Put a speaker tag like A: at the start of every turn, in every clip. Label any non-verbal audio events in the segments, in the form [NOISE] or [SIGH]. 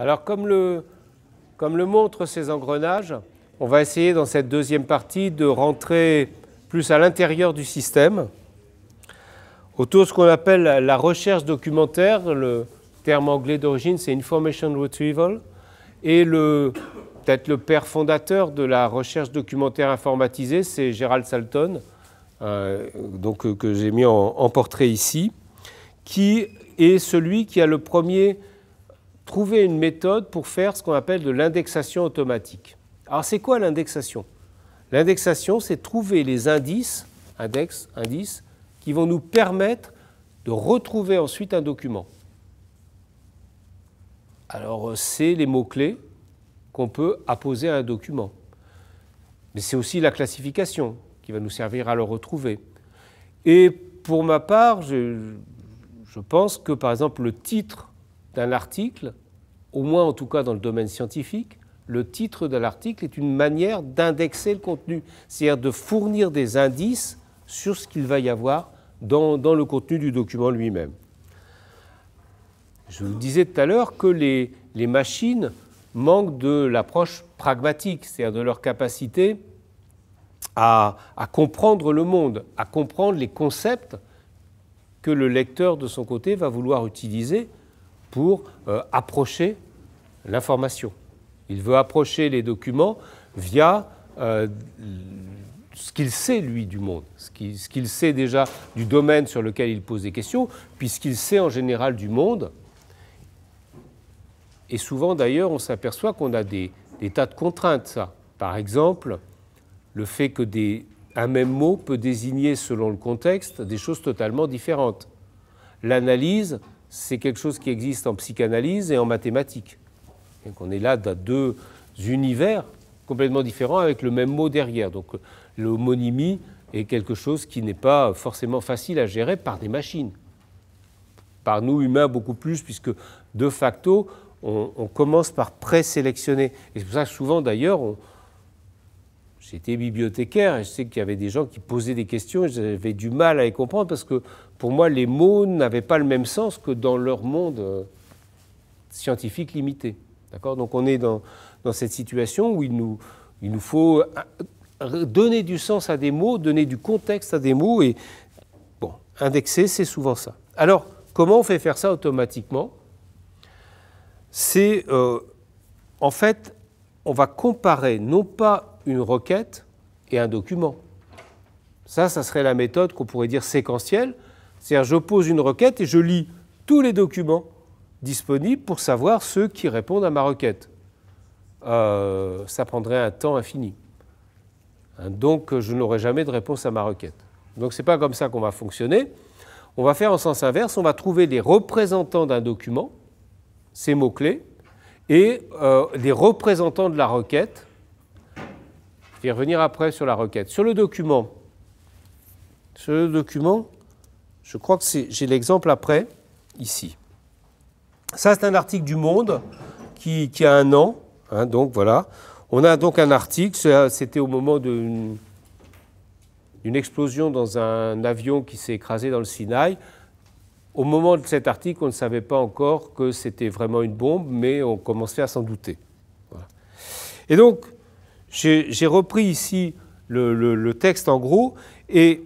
A: Alors comme le, montrent ces engrenages, on va essayer dans cette deuxième partie de rentrer plus à l'intérieur du système, autour de ce qu'on appelle la recherche documentaire, le terme anglais d'origine c'est information retrieval, et le, peut-être le père fondateur de la recherche documentaire informatisée, c'est Gérald Salton, euh, donc, euh, que j'ai mis en portrait ici, qui est celui qui a le premier trouver une méthode pour faire ce qu'on appelle de l'indexation automatique. Alors c'est quoi l'indexation L'indexation, c'est trouver les indices, index, indices, qui vont nous permettre de retrouver ensuite un document. Alors euh, c'est les mots-clés qu'on peut apposer à un document. Mais c'est aussi la classification qui va nous servir à le retrouver. Et pour ma part, je, je pense que par exemple le titre d'un article, au moins en tout cas dans le domaine scientifique, le titre de l'article est une manière d'indexer le contenu, c'est-à-dire de fournir des indices sur ce qu'il va y avoir dans, le contenu du document lui-même. Je vous disais tout à l'heure que les, machines manquent de l'approche pragmatique, c'est-à-dire de leur capacité à comprendre le monde, à comprendre les concepts que le lecteur de son côté va vouloir utiliser pour euh, approcher l'information. Il veut approcher les documents via euh, ce qu'il sait, lui, du monde, ce qu'il sait déjà du domaine sur lequel il pose des questions, puisqu'il sait en général du monde. Et souvent, d'ailleurs, on s'aperçoit qu'on a des, tas de contraintes, ça. Par exemple, le fait que des, un même mot peut désigner, selon le contexte, des choses totalement différentes. L'analyse c'est quelque chose qui existe en psychanalyse et en mathématiques. on est là dans deux univers complètement différents avec le même mot derrière. Donc l'homonymie est quelque chose qui n'est pas forcément facile à gérer par des machines. Par nous humains beaucoup plus, puisque de facto, on, commence par présélectionner. Et c'est pour ça que souvent d'ailleurs, J'étais bibliothécaire et je sais qu'il y avait des gens qui posaient des questions et j'avais du mal à les comprendre parce que pour moi, les mots n'avaient pas le même sens que dans leur monde euh, scientifique limité. D'accord Donc on est dans, cette situation où il nous, faut euh, euh, donner du sens à des mots, donner du contexte à des mots, et bon, indexer, c'est souvent ça. Alors, comment on fait faire ça automatiquement C'est, en fait, on va comparer non pas une requête et un document. Ça, ça serait la méthode qu'on pourrait dire séquentielle, c'est-à-dire, je pose une requête et je lis tous les documents disponibles pour savoir ceux qui répondent à ma requête. Euh, ça prendrait un temps infini. Hein, donc, je n'aurai jamais de réponse à ma requête. Donc, ce n'est pas comme ça qu'on va fonctionner. On va faire en sens inverse, on va trouver les représentants d'un document, ces mots-clés, et euh, les représentants de la requête. Je vais revenir après sur la requête. Sur le document, sur le document, je crois que j'ai l'exemple après, ici. Ça, c'est un article du Monde qui, a un an. Hein, donc voilà. On a donc un article, c'était au moment d'une explosion dans un avion qui s'est écrasé dans le Sinaï. Au moment de cet article, on ne savait pas encore que c'était vraiment une bombe, mais on commençait à s'en douter. Et donc, j'ai repris ici le, le, texte en gros, et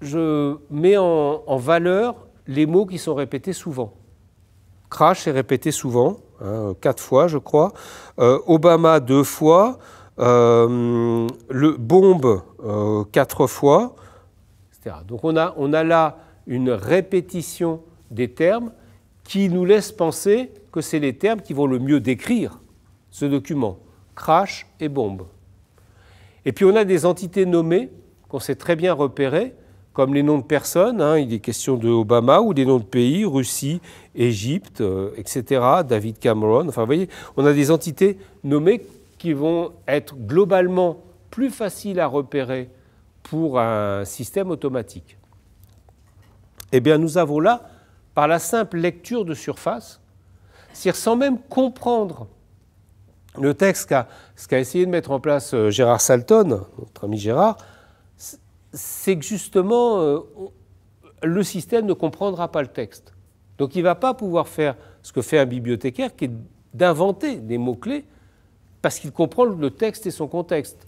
A: je mets en, valeur les mots qui sont répétés souvent. Crash est répété souvent, hein, quatre fois je crois. Euh, Obama deux fois. Euh, le bombe euh, quatre fois. Donc on a, on a là une répétition des termes qui nous laisse penser que c'est les termes qui vont le mieux décrire ce document. Crash et bombe. Et puis on a des entités nommées qu'on sait très bien repérer, comme les noms de personnes, hein, il est question de Obama ou des noms de pays, Russie, Égypte, euh, etc., David Cameron. Enfin, vous voyez, on a des entités nommées qui vont être globalement plus faciles à repérer pour un système automatique. Eh bien, nous avons là, par la simple lecture de surface, c'est-à-dire sans même comprendre le texte qu'a essayé de mettre en place euh, Gérard Salton, notre ami Gérard, c'est que justement, euh, le système ne comprendra pas le texte. Donc il ne va pas pouvoir faire ce que fait un bibliothécaire, qui est d'inventer des mots-clés, parce qu'il comprend le texte et son contexte.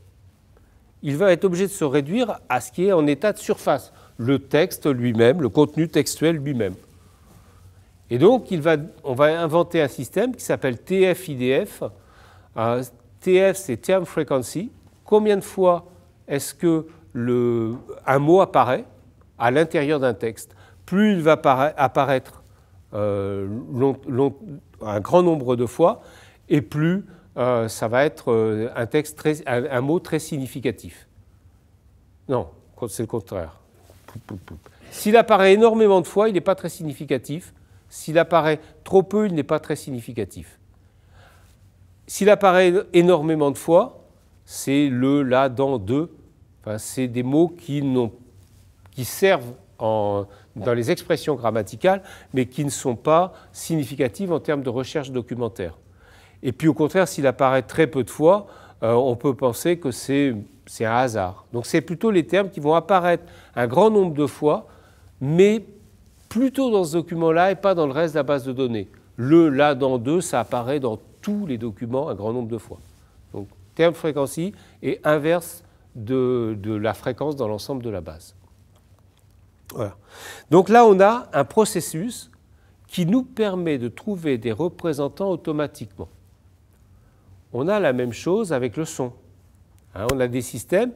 A: Il va être obligé de se réduire à ce qui est en état de surface, le texte lui-même, le contenu textuel lui-même. Et donc on va inventer un système qui s'appelle TF-IDF. TF, euh, c'est Term Frequency. Combien de fois est-ce que un mot apparaît à l'intérieur d'un texte, plus il va apparaître euh, un grand nombre de fois, et plus euh, ça va être euh, un, texte mot très significatif. Non, c'est le contraire. S'il apparaît énormément de fois, il n'est pas très significatif. S'il apparaît trop peu, il n'est pas très significatif. S'il apparaît énormément de fois, c'est le, la, dans, deux c'est des mots qui, qui servent dans les expressions grammaticales, mais qui ne sont pas significatives en termes de recherche documentaire. Et puis au contraire, s'il apparaît très peu de fois, euh, on peut penser que c'est un hasard. Donc c'est plutôt les termes qui vont apparaître un grand nombre de fois, mais plutôt dans ce document-là et pas dans le reste de la base de données. Le, là, dans deux, ça apparaît dans tous les documents un grand nombre de fois. Donc terme fréquenci et inverse de, la fréquence dans l'ensemble de la base. Donc là, on a un processus qui nous permet de trouver des représentants automatiquement. On a la même chose avec le son. Hein, on a des systèmes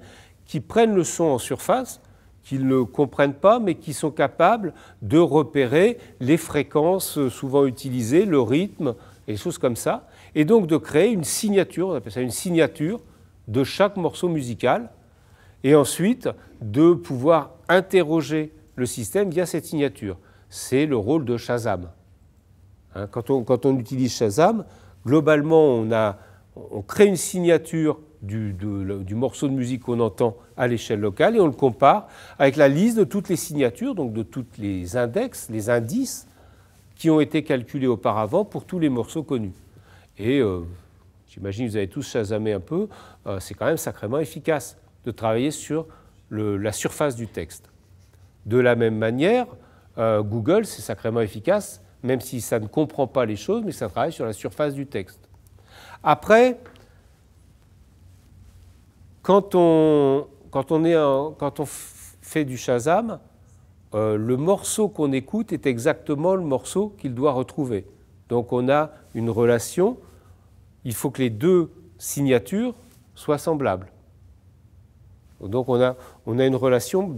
A: qui prennent le son en surface, qui ne comprennent pas, mais qui sont capables de repérer les fréquences souvent utilisées, le rythme, et des choses comme ça, et donc de créer une signature, on appelle ça une signature de chaque morceau musical, et ensuite de pouvoir interroger le système via cette signature. C'est le rôle de Shazam. Hein, quand, on, quand, on, utilise Shazam, globalement, on, a, on crée une signature du, morceau de musique qu'on entend à l'échelle locale et on le compare avec la liste de toutes les signatures, donc de tous les index, les indices qui ont été calculés auparavant pour tous les morceaux connus. Et euh, j'imagine que vous avez tous chasamé un peu, euh, c'est quand même sacrément efficace de travailler sur la surface du texte. De la même manière, euh, Google, c'est sacrément efficace, même si ça ne comprend pas les choses, mais ça travaille sur la surface du texte. Après, quand on, fait du Shazam, euh, le morceau qu'on écoute est exactement le morceau qu'il doit retrouver. Donc on a une relation il faut que les deux signatures soient semblables. Donc on a, on a une relation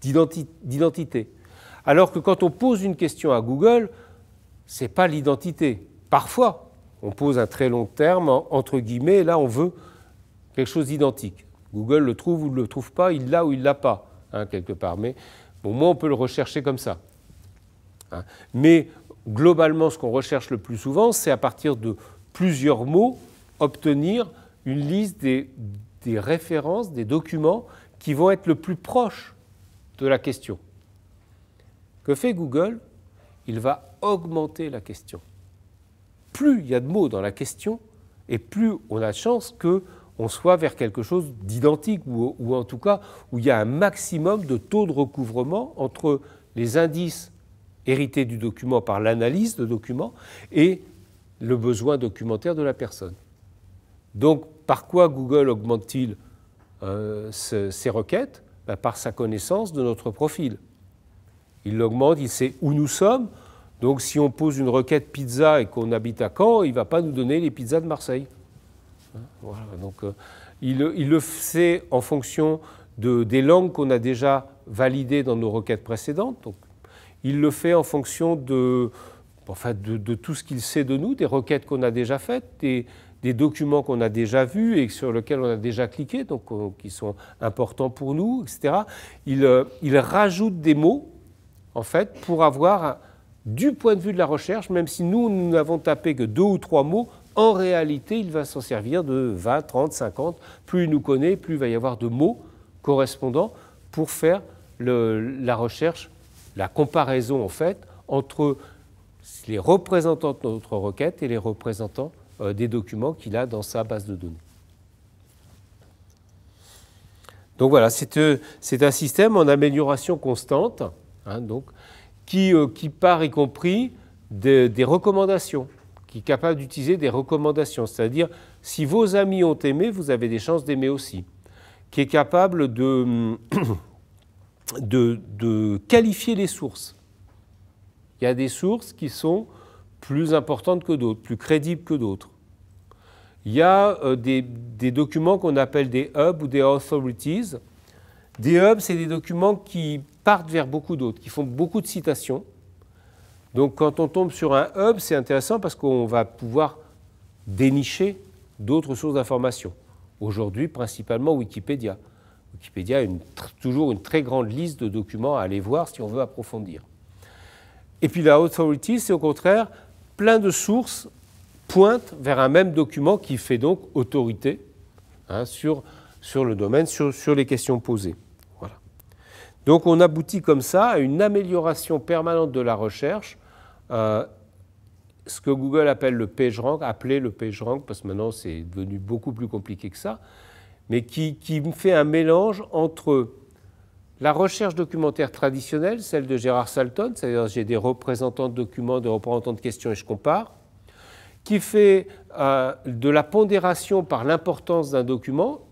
A: d'identité. Alors que quand on pose une question à Google, ce n'est pas l'identité. Parfois, on pose un très long terme, entre guillemets, et là on veut quelque chose d'identique. Google le trouve ou ne le trouve pas, il l'a ou il ne l'a pas, hein, quelque part. Mais au moins on peut le rechercher comme ça. Hein. Mais globalement, ce qu'on recherche le plus souvent, c'est à partir de plusieurs mots, obtenir une liste des, références, des documents qui vont être le plus proche de la question. Que fait Google Il va augmenter la question. Plus il y a de mots dans la question, et plus on a de chance que on soit vers quelque chose d'identique, ou, en tout cas où il y a un maximum de taux de recouvrement entre les indices hérités du document par l'analyse de documents et le besoin documentaire de la personne. Donc, par quoi Google augmente-t-il ses euh, requêtes ben, Par sa connaissance de notre profil. Il l'augmente, il sait où nous sommes. Donc, si on pose une requête pizza et qu'on habite à Caen, il ne va pas nous donner les pizzas de Marseille. Hein, voilà, donc, euh, il, le fait en fonction de, des langues qu'on a déjà validées dans nos requêtes précédentes. Donc, il le fait en fonction de, de, de tout ce qu'il sait de nous, des requêtes qu'on a déjà faites, des, documents qu'on a déjà vus et sur lesquels on a déjà cliqué, donc euh, qui sont importants pour nous, etc. Il, euh, il rajoute des mots, en fait, pour avoir, du point de vue de la recherche, même si nous, nous n'avons tapé que deux ou trois mots, en réalité, il va s'en servir de 20, 30, 50. Plus il nous connaît, plus il va y avoir de mots correspondants pour faire le, la recherche, la comparaison, en fait, entre les représentants de notre requête et les représentants euh, des documents qu'il a dans sa base de données. Donc voilà, c'est euh, un système en amélioration constante, hein, euh, qui, part y compris des recommandations, qui est capable d'utiliser des recommandations, c'est-à-dire si vos amis ont aimé, vous avez des chances d'aimer aussi, qui est capable de, hum, [COUGHS] de qualifier les sources. Il y a des sources qui sont plus importantes que d'autres, plus crédibles que d'autres. Il y a euh, des, documents qu'on appelle des hubs ou des authorities. Des hubs, c'est des documents qui partent vers beaucoup d'autres, qui font beaucoup de citations. Donc quand on tombe sur un hub, c'est intéressant parce qu'on va pouvoir dénicher d'autres sources d'informations. Aujourd'hui, principalement Wikipédia. Wikipédia a toujours une très grande liste de documents à aller voir si on veut approfondir. Et puis la authority, c'est au contraire plein de sources pointent vers un même document qui fait donc autorité hein, sur, sur le domaine, sur, les questions posées. Voilà. Donc on aboutit comme ça à une amélioration permanente de la recherche, euh, ce que Google appelle le PageRank, appelé le PageRank, parce que maintenant c'est devenu beaucoup plus compliqué que ça, mais qui, qui fait un mélange entre la recherche documentaire traditionnelle, celle de Gérard Salton, c'est-à-dire j'ai des représentants de documents, des représentants de questions et je compare, qui fait euh, de la pondération par l'importance d'un document,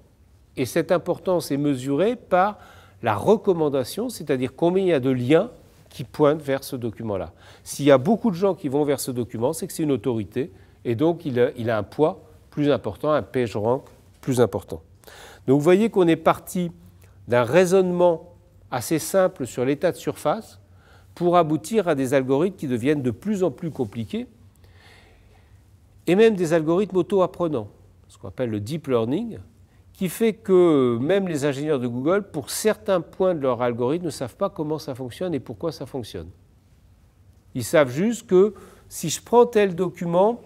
A: et cette importance est mesurée par la recommandation, c'est-à-dire combien il y a de liens qui pointent vers ce document-là. S'il y a beaucoup de gens qui vont vers ce document, c'est que c'est une autorité, et donc il a, un poids plus important, un page rank plus important. Donc vous voyez qu'on est parti d'un raisonnement assez simple sur l'état de surface pour aboutir à des algorithmes qui deviennent de plus en plus compliqués et même des algorithmes auto-apprenants, ce qu'on appelle le deep learning, qui fait que même les ingénieurs de Google, pour certains points de leur algorithme, ne savent pas comment ça fonctionne et pourquoi ça fonctionne. Ils savent juste que si je prends tel document,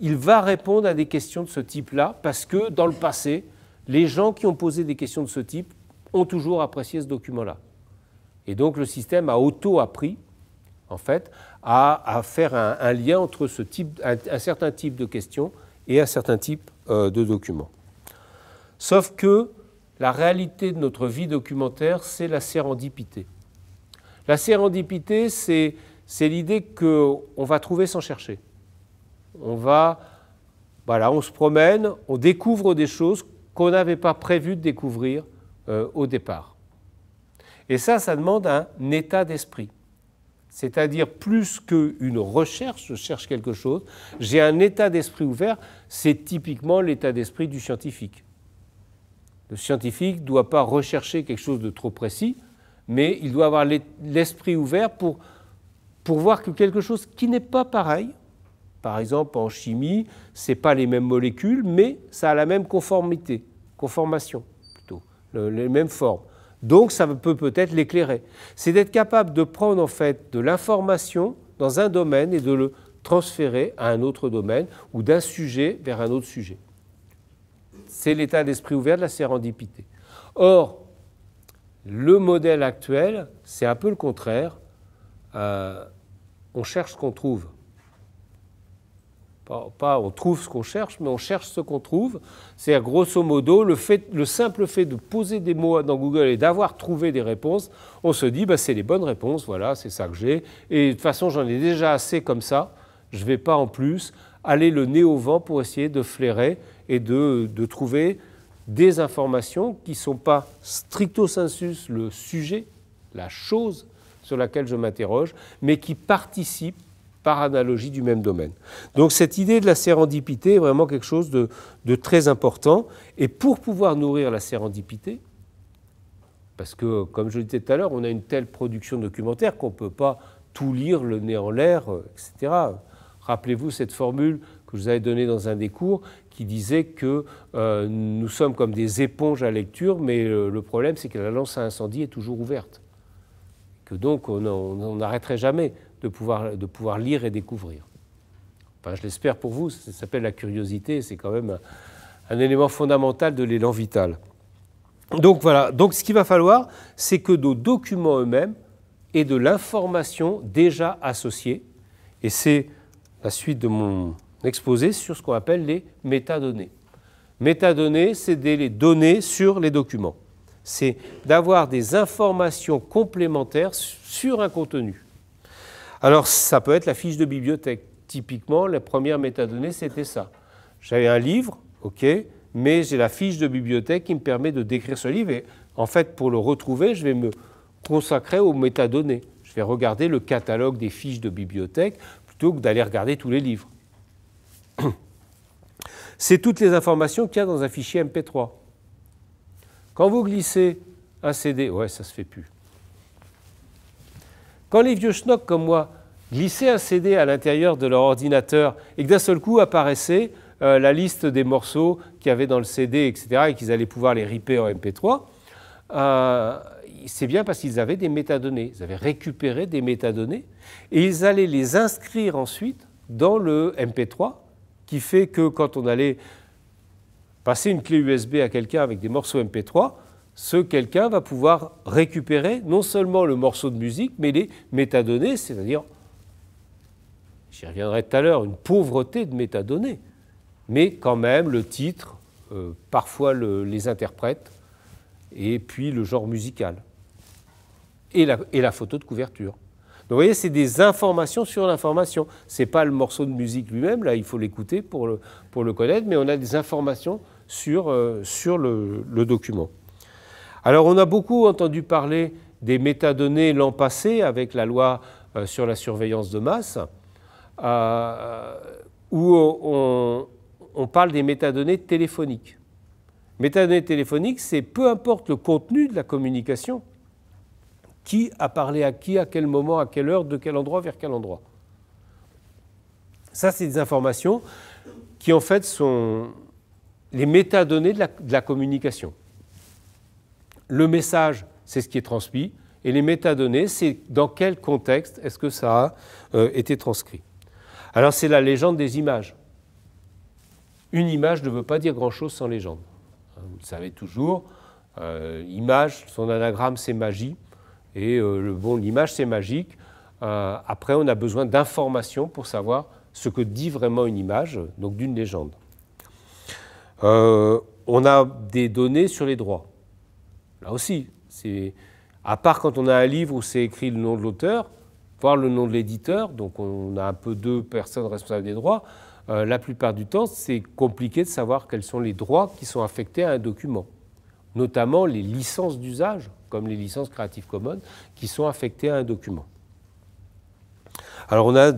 A: il va répondre à des questions de ce type-là, parce que dans le passé, les gens qui ont posé des questions de ce type ont toujours apprécié ce document-là. Et donc le système a auto-appris, en fait, à, faire un, lien entre ce type, un, certain type de questions et un certain type euh, de documents. Sauf que la réalité de notre vie documentaire, c'est la sérendipité. La sérendipité, c'est l'idée qu'on va trouver sans chercher. On va, voilà, on se promène, on découvre des choses qu'on n'avait pas prévu de découvrir euh, au départ. Et ça, ça demande un état d'esprit. C'est-à-dire plus qu'une recherche, je cherche quelque chose, j'ai un état d'esprit ouvert, c'est typiquement l'état d'esprit du scientifique. Le scientifique ne doit pas rechercher quelque chose de trop précis, mais il doit avoir l'esprit ouvert pour, pour voir que quelque chose qui n'est pas pareil, par exemple en chimie, ce n'est pas les mêmes molécules, mais ça a la même conformité, conformation les mêmes formes. Donc ça peut peut-être l'éclairer. C'est d'être capable de prendre en fait de l'information dans un domaine et de le transférer à un autre domaine ou d'un sujet vers un autre sujet. C'est l'état d'esprit ouvert de la sérendipité. Or, le modèle actuel, c'est un peu le contraire. Euh, on cherche ce qu'on trouve pas, on trouve ce qu'on cherche, mais on cherche ce qu'on trouve. C'est-à-dire, grosso modo, le, simple fait de poser des mots dans Google et d'avoir trouvé des réponses, on se dit, bah, c'est les bonnes réponses, voilà, c'est ça que j'ai. Et de toute façon, j'en ai déjà assez comme ça, je ne vais pas en plus aller le nez au vent pour essayer de flairer et de, de trouver des informations qui ne sont pas stricto sensus le sujet, la chose sur laquelle je m'interroge, mais qui participent par analogie du même domaine. Donc cette idée de la sérendipité est vraiment quelque chose de, très important. Et pour pouvoir nourrir la sérendipité, parce que comme je le disais tout à l'heure, on a une telle production documentaire qu'on ne peut pas tout lire le nez en l'air, euh, etc. Rappelez-vous cette formule que je vous avais donnée dans un des cours qui disait que euh, nous sommes comme des éponges à lecture, mais euh, le, problème c'est que la lance à incendie est toujours ouverte. Que donc on n'arrêterait jamais de pouvoir, de pouvoir lire et découvrir. je l'espère pour vous, ça s'appelle la curiosité, c'est quand même un, élément fondamental de l'élan vital. Donc voilà, donc ce qu'il va falloir, c'est que nos documents eux-mêmes aient de l'information déjà associée, et c'est la suite de mon exposé sur ce qu'on appelle les métadonnées. Métadonnées, c'est des données sur les documents. C'est d'avoir des informations complémentaires sur un contenu. Alors, ça peut être la fiche de bibliothèque. Typiquement, la première métadonnée, c'était ça. J'avais un livre, OK, mais j'ai la fiche de bibliothèque qui me permet de décrire ce livre. Et en fait, pour le retrouver, je vais me consacrer aux métadonnées. Je vais regarder le catalogue des fiches de bibliothèque plutôt que d'aller regarder tous les livres. [CLEARS THROAT] C'est toutes les informations qu'il y a dans un fichier MP3. Quand vous glissez un CD, ouais, ça se fait plus. Quand les vieux schnocks comme moi glissaient un CD à l'intérieur de leur ordinateur et que d'un seul coup apparaissait euh, la liste des morceaux qu'il y avait dans le CD, etc., et qu'ils allaient pouvoir les ripper en MP3, euh, c'est bien parce qu'ils avaient des métadonnées. Ils avaient récupéré des métadonnées et ils allaient les inscrire ensuite dans le MP3, qui fait que quand on allait passer une clé USB à quelqu'un avec des morceaux MP3, ce quelqu'un va pouvoir récupérer non seulement le morceau de musique, mais les métadonnées, c'est-à-dire, j'y reviendrai tout à l'heure, une pauvreté de métadonnées, mais quand même le titre, euh, parfois les interprètes, et puis le genre musical, et la, photo de couverture. Donc, vous voyez, c'est des informations sur l'information. Ce n'est pas le morceau de musique lui-même, là, il faut l'écouter pour le, connaître, mais on a des informations sur, euh, le document. Alors on a beaucoup entendu parler des métadonnées l'an passé avec la loi euh, sur la surveillance de masse, euh, où on, parle des métadonnées téléphoniques. Métadonnées téléphoniques, c'est peu importe le contenu de la communication, qui a parlé à qui, à quel moment, à quelle heure, de quel endroit, vers quel endroit. Ça, c'est des informations qui en fait sont les métadonnées de la communication le message, c'est ce qui est transmis, et les métadonnées, c'est dans quel contexte est-ce que ça a euh, été transcrit. Alors c'est la légende des images. Une image ne veut pas dire grand-chose sans légende. Hein, vous le savez toujours, euh, image, son anagramme c'est magie, et euh, bon, l'image c'est magique. après, on a besoin d'informations pour savoir ce que dit vraiment une image, donc d'une légende. on a des données sur les droits. Là aussi, à part quand on a un livre où c'est écrit le nom de l'auteur, voire le nom de l'éditeur, donc on a un peu deux personnes responsables des droits, euh, la plupart du temps, c'est compliqué de savoir quels sont les droits qui sont affectés à un document, notamment les licences d'usage, comme les licences Creative Commons, qui sont affectées à un document. Alors on a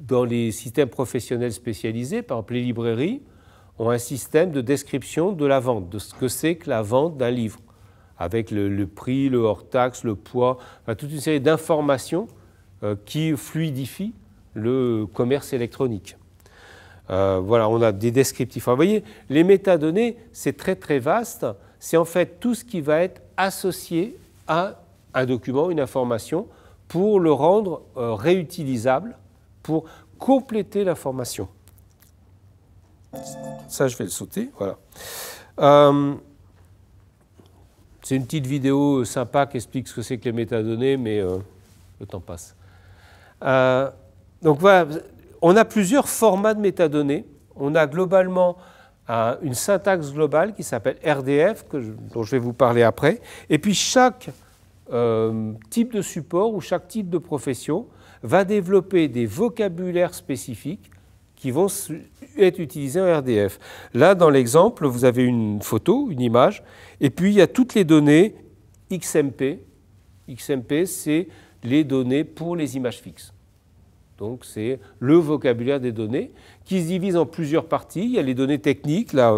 A: dans les systèmes professionnels spécialisés, par exemple les librairies, ont un système de description de la vente, de ce que c'est que la vente d'un livre, avec le, prix, le hors-taxe, le poids, toute une série d'informations euh, qui fluidifient le commerce électronique. Euh, voilà, on a des descriptifs. vous voyez, les métadonnées, c'est très très vaste. C'est en fait tout ce qui va être associé à un document, une information, pour le rendre euh, réutilisable, pour compléter l'information. Ça, je vais le sauter. Voilà. Euh, c'est une petite vidéo sympa qui explique ce que c'est que les métadonnées, mais euh, le temps passe. Euh, donc on a plusieurs formats de métadonnées. On a globalement une syntaxe globale qui s'appelle RDF, dont je vais vous parler après. Et puis chaque type de support ou chaque type de profession va développer des vocabulaires spécifiques qui vont être utilisés en RDF. Là, dans l'exemple, vous avez une photo, une image, et puis il y a toutes les données XMP. XMP, c'est les données pour les images fixes. Donc c'est le vocabulaire des données qui se divise en plusieurs parties. Il y a les données techniques, là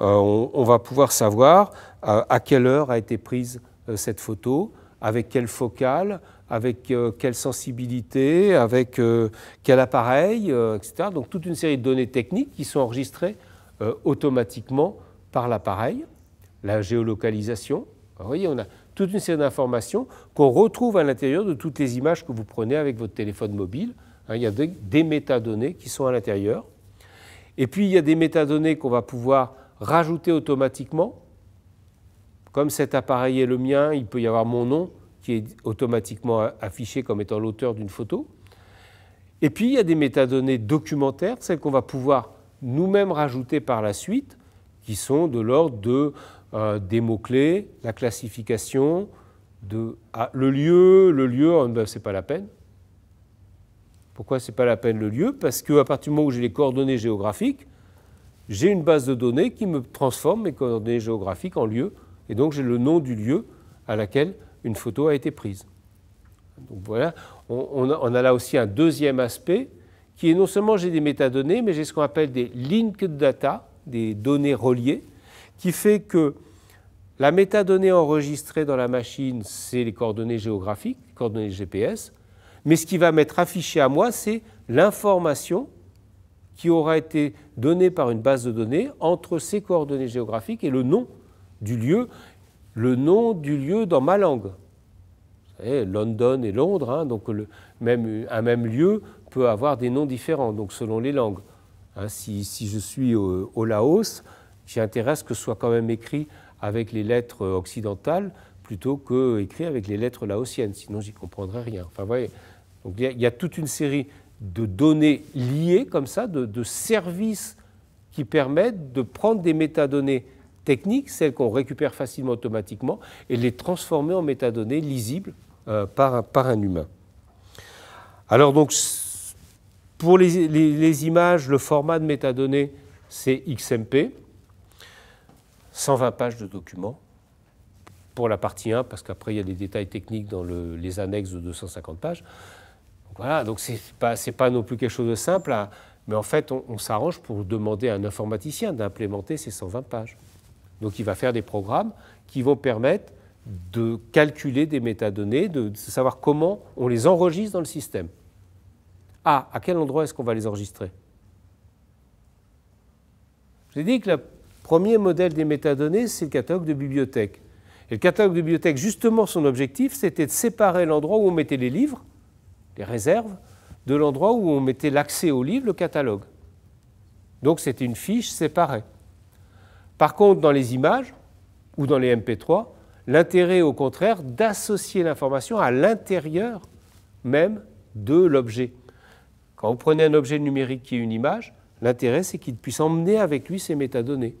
A: euh, on, va pouvoir savoir euh, à quelle heure a été prise euh, cette photo, avec quelle focale, avec euh, quelle sensibilité, avec euh, quel appareil, euh, etc. Donc toute une série de données techniques qui sont enregistrées automatiquement par l'appareil, la géolocalisation. Vous voyez, on a toute une série d'informations qu'on retrouve à l'intérieur de toutes les images que vous prenez avec votre téléphone mobile. Hein, il y a des métadonnées qui sont à l'intérieur. Et puis il y a des métadonnées qu'on va pouvoir rajouter automatiquement comme cet appareil est le mien, il peut y avoir mon nom qui est automatiquement affiché comme étant l'auteur d'une photo. Et puis, il y a des métadonnées documentaires, celles qu'on va pouvoir nous-mêmes rajouter par la suite, qui sont de l'ordre de, euh, des mots-clés, la classification, ah, le lieu, le lieu, oh, ben, c'est pas la peine. Pourquoi c'est pas la peine le lieu Parce qu'à partir du moment où j'ai les coordonnées géographiques, j'ai une base de données qui me transforme mes coordonnées géographiques en lieu et donc j'ai le nom du lieu à laquelle une photo a été prise. Donc voilà, on, a, là aussi un deuxième aspect qui est non seulement j'ai des métadonnées, mais j'ai ce qu'on appelle des linked data, des données reliées, qui fait que la métadonnée enregistrée dans la machine, c'est les coordonnées géographiques, les coordonnées GPS, mais ce qui va m'être affiché à moi, c'est l'information qui aura été donnée par une base de données entre ces coordonnées géographiques et le nom du lieu, le nom du lieu dans ma langue. Vous savez, London et Londres, hein, donc même, un même lieu peut avoir des noms différents, donc selon les langues. Hein, si, je suis au, Laos, j'ai intérêt à ce que ce soit quand même écrit avec les lettres euh, occidentales plutôt que écrit avec les lettres laotiennes, sinon j'y comprendrai rien. Enfin, voyez, donc il y, a toute une série de données liées comme ça, de services qui permettent de prendre des métadonnées techniques, celles qu'on récupère facilement automatiquement, et les transformer en métadonnées lisibles euh, par, un, par, un humain. Alors donc, pour les, images, le format de métadonnées, c'est XMP, 120 pages de documents pour la partie 1, parce qu'après il y a des détails techniques dans les annexes de 250 pages. voilà, donc c'est pas, pas non plus quelque chose de simple, mais en fait on, on s'arrange pour demander à un informaticien d'implémenter ces 120 pages. Donc il va faire des programmes qui vont permettre de calculer des métadonnées, de savoir comment on les enregistre dans le système. Ah, à quel endroit est-ce qu'on va les enregistrer ai dit que le premier modèle des métadonnées, c'est le catalogue de bibliothèque. Et le catalogue de bibliothèque, justement, son objectif, c'était de séparer l'endroit où on mettait les livres, les réserves, de l'endroit où on mettait l'accès aux livres, le catalogue. Donc c'était une fiche séparée. Par contre, dans les images ou dans les MP3, l'intérêt est au contraire d'associer l'information à l'intérieur même de l'objet. Quand vous prenez un objet numérique qui est une image, l'intérêt c'est qu'il puisse emmener avec lui ses métadonnées.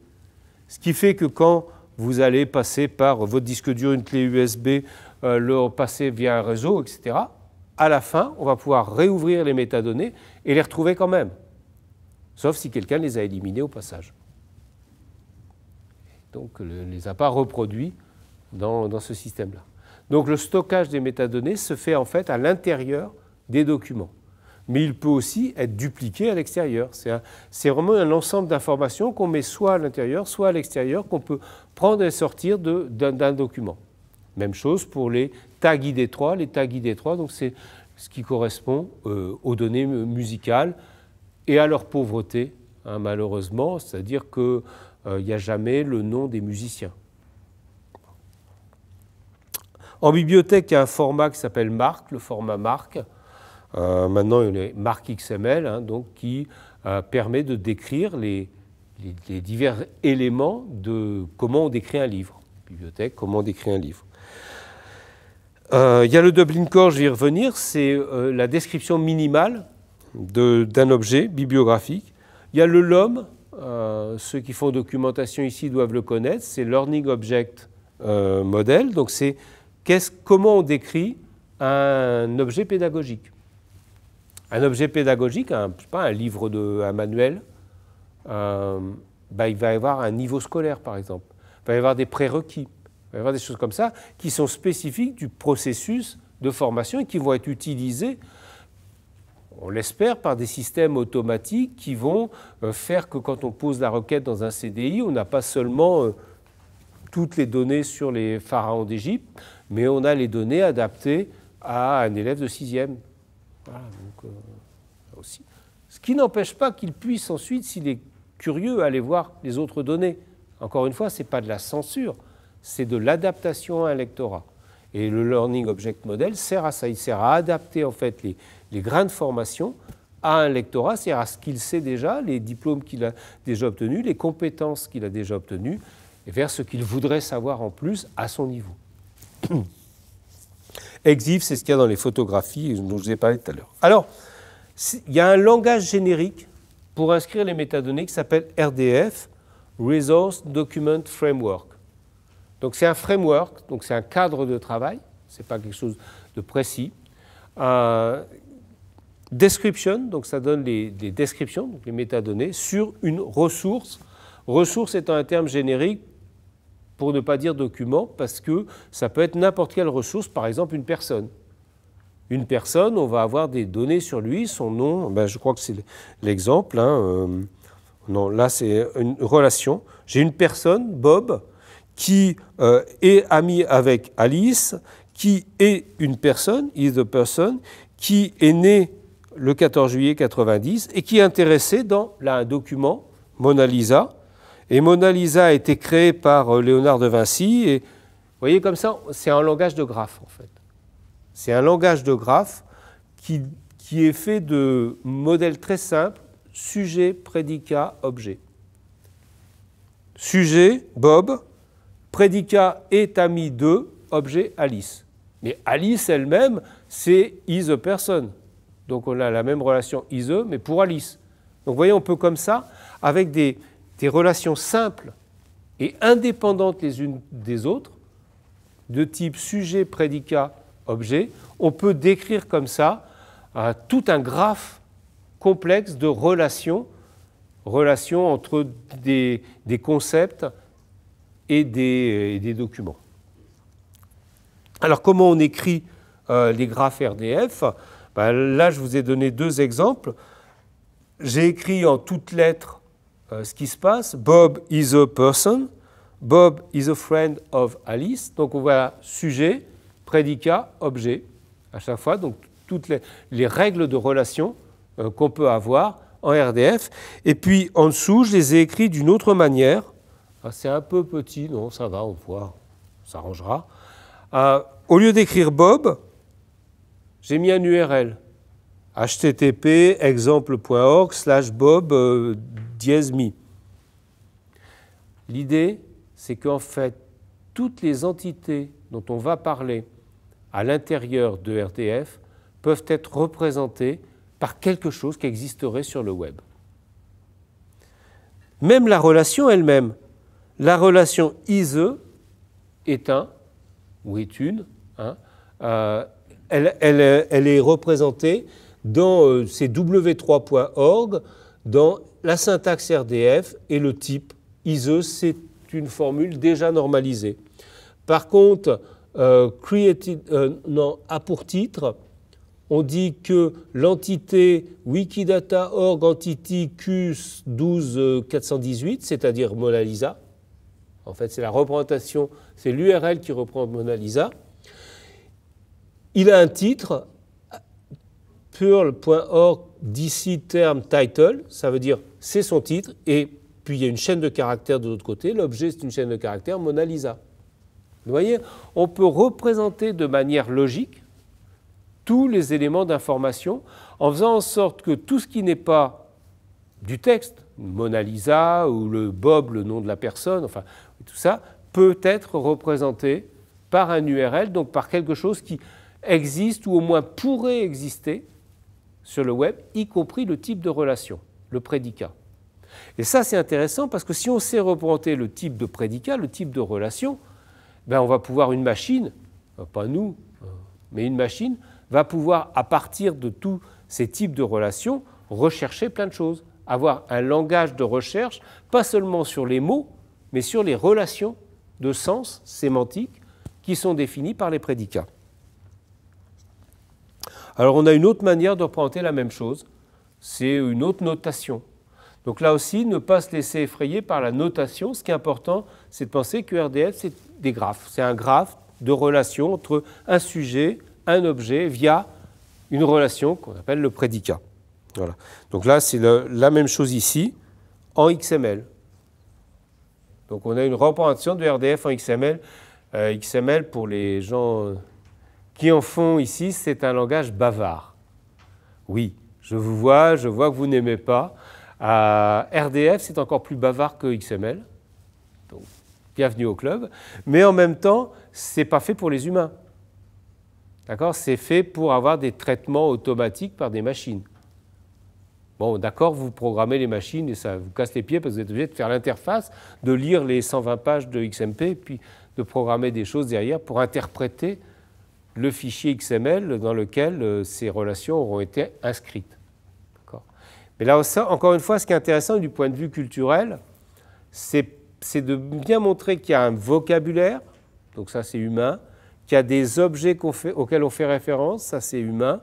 A: Ce qui fait que quand vous allez passer par votre disque dur, une clé USB, euh, le passer via un réseau, etc., à la fin, on va pouvoir réouvrir les métadonnées et les retrouver quand même, sauf si quelqu'un les a éliminées au passage donc ne les a pas reproduits dans, ce système-là. Donc le stockage des métadonnées se fait en fait à l'intérieur des documents. Mais il peut aussi être dupliqué à l'extérieur. C'est vraiment un ensemble d'informations qu'on met soit à l'intérieur, soit à l'extérieur, qu'on peut prendre et sortir d'un document. Même chose pour les tags ID3. Les tags ID3, donc c'est ce qui correspond euh, aux données musicales et à leur pauvreté, hein, malheureusement. C'est-à-dire que il euh, n'y a jamais le nom des musiciens. En bibliothèque, il y a un format qui s'appelle MARC, le format MARC. Euh, maintenant, il y a MARC XML, hein, donc, qui euh, permet de décrire les, divers éléments de comment on décrit un livre. Bibliothèque, comment on décrit un livre. il y a le Dublin Core, je vais y revenir, c'est la description minimale d'un objet bibliographique. Il y a le LOM, euh, ceux qui font documentation ici doivent le connaître, c'est Learning Object euh, Model. Donc c'est comment on décrit un objet pédagogique. Un objet pédagogique, un, pas, un livre, de, un manuel, euh, bah, il va y avoir un niveau scolaire par exemple, il va y avoir des prérequis, il va y avoir des choses comme ça qui sont spécifiques du processus de formation et qui vont être utilisées on l'espère, par des systèmes automatiques qui vont euh, faire que quand on pose la requête dans un CDI, on n'a pas seulement euh, toutes les données sur les pharaons d'Égypte, mais on a les données adaptées à un élève de sixième. Voilà, donc, euh, aussi. Ce qui n'empêche pas qu'il puisse ensuite, s'il est curieux, aller voir les autres données. Encore une fois, ce n'est pas de la censure, c'est de l'adaptation à un lectorat. Et le Learning Object Model sert à ça, il sert à adapter en fait les, les grains de formation à un lectorat, c'est-à-dire à ce qu'il sait déjà, les diplômes qu'il a déjà obtenus, les compétences qu'il a déjà obtenues, et vers ce qu'il voudrait savoir en plus à son niveau. [CLEARS THROAT] Exif, c'est ce qu'il y a dans les photographies dont je vous ai parlé tout à l'heure. Alors, il y a un langage générique pour inscrire les métadonnées qui s'appelle RDF, Resource Document Framework. Donc c'est un framework, donc c'est un cadre de travail, ce n'est pas quelque chose de précis, euh, description, donc ça donne des descriptions, les métadonnées, sur une ressource. Ressource étant un terme générique pour ne pas dire document, parce que ça peut être n'importe quelle ressource, par exemple une personne. Une personne, on va avoir des données sur lui, son nom, ben, je crois que c'est l'exemple. Hein, euh, non, là c'est une relation. J'ai une personne, Bob, qui euh, est ami avec Alice, qui est une personne, is a person, qui est née le 14 juillet 90 et qui intéressait dans là, un document, Mona Lisa. Et Mona Lisa a été créée par euh, Léonard de Vinci. Et vous voyez comme ça, c'est un langage de graphe en fait. C'est un langage de graphe qui, qui est fait de modèles très simples, sujet, prédicat, objet. Sujet, Bob, prédicat est ami de, objet, Alice. Mais Alice elle-même, c'est is a person. Donc on a la même relation ISE, mais pour Alice. Donc vous voyez, on peut comme ça, avec des, relations simples et indépendantes les unes des autres, de type sujet, prédicat, objet, on peut décrire comme ça euh, tout un graphe complexe de relations, relations entre des, concepts et des, documents. Alors comment on écrit euh, les graphes RDF bah, là, je vous ai donné deux exemples. J'ai écrit en toutes lettres euh, ce qui se passe. Bob is a person. Bob is a friend of Alice. Donc on voit sujet, prédicat, objet à chaque fois. Donc toutes les, règles de relation euh, qu'on peut avoir en RDF. Et puis en dessous, je les ai écrits d'une autre manière. Ah, c'est un peu petit, non, ça va, on voit. ça arrangera. Ah, au lieu d'écrire Bob, j'ai mis un URL http exemple.org slash bob euh, L'idée, c'est qu'en fait, toutes les entités dont on va parler à l'intérieur de RDF peuvent être représentées par quelque chose qui existerait sur le web. Même la relation elle-même. La relation ISE est un, ou est une, hein, euh, elle, est représentée dans euh, ces w3.org, dans la syntaxe RDF et le type. ISE, c'est une formule déjà normalisée. Par contre, euh, a euh, pour titre, on dit que l'entité wikidataorg entity Q12418, c'est-à-dire Mona Lisa, en fait c'est la représentation, c'est l'URL qui reprend Mona Lisa, il a un titre, Pearl.org d'ici term title, ça veut dire c'est son titre, et puis il y a une chaîne de caractères de l'autre côté, l'objet c'est une chaîne de caractères, Mona Lisa. Vous voyez, on peut représenter de manière logique tous les éléments d'information en faisant en sorte que tout ce qui n'est pas du texte, Mona Lisa ou le Bob, le nom de la personne, enfin tout ça, peut être représenté par un URL, donc par quelque chose qui existe ou au moins pourrait exister sur le web, y compris le type de relation, le prédicat. Et ça, c'est intéressant parce que si on sait représenter le type de prédicat, le type de relation, ben, on va pouvoir, une machine, euh, pas nous, euh, mais une machine, va pouvoir, à partir de tous ces types de relations, rechercher plein de choses, avoir un langage de recherche, pas seulement sur les mots, mais sur les relations de sens sémantiques qui sont définies par les prédicats. Alors on a une autre manière de représenter la même chose, c'est une autre notation. Donc là aussi, ne pas se laisser effrayer par la notation. Ce qui est important, c'est de penser que RDF, c'est des graphes. C'est un graphe de relation entre un sujet, un objet, via une relation qu'on appelle le prédicat. Voilà. Donc là, c'est la même chose ici, en XML. Donc on a une représentation de RDF en XML. Euh, XML, pour les gens qui en font ici, c'est un langage bavard. Oui, je vous vois, je vois que vous n'aimez pas. RDF, c'est encore plus bavard que XML. Donc, bienvenue au club. Mais en même temps, c'est pas fait pour les humains. D'accord C'est fait pour avoir des traitements automatiques par des machines. Bon, d'accord, vous programmez les machines et ça vous casse les pieds parce que vous êtes obligé de faire l'interface, de lire les 120 pages de XMP, puis de programmer des choses derrière pour interpréter le fichier XML dans lequel euh, ces relations auront été inscrites. Mais là, encore une fois, ce qui est intéressant du point de vue culturel, c'est de bien montrer qu'il y a un vocabulaire, donc ça c'est humain, qu'il y a des objets auxquels on fait référence, ça c'est humain,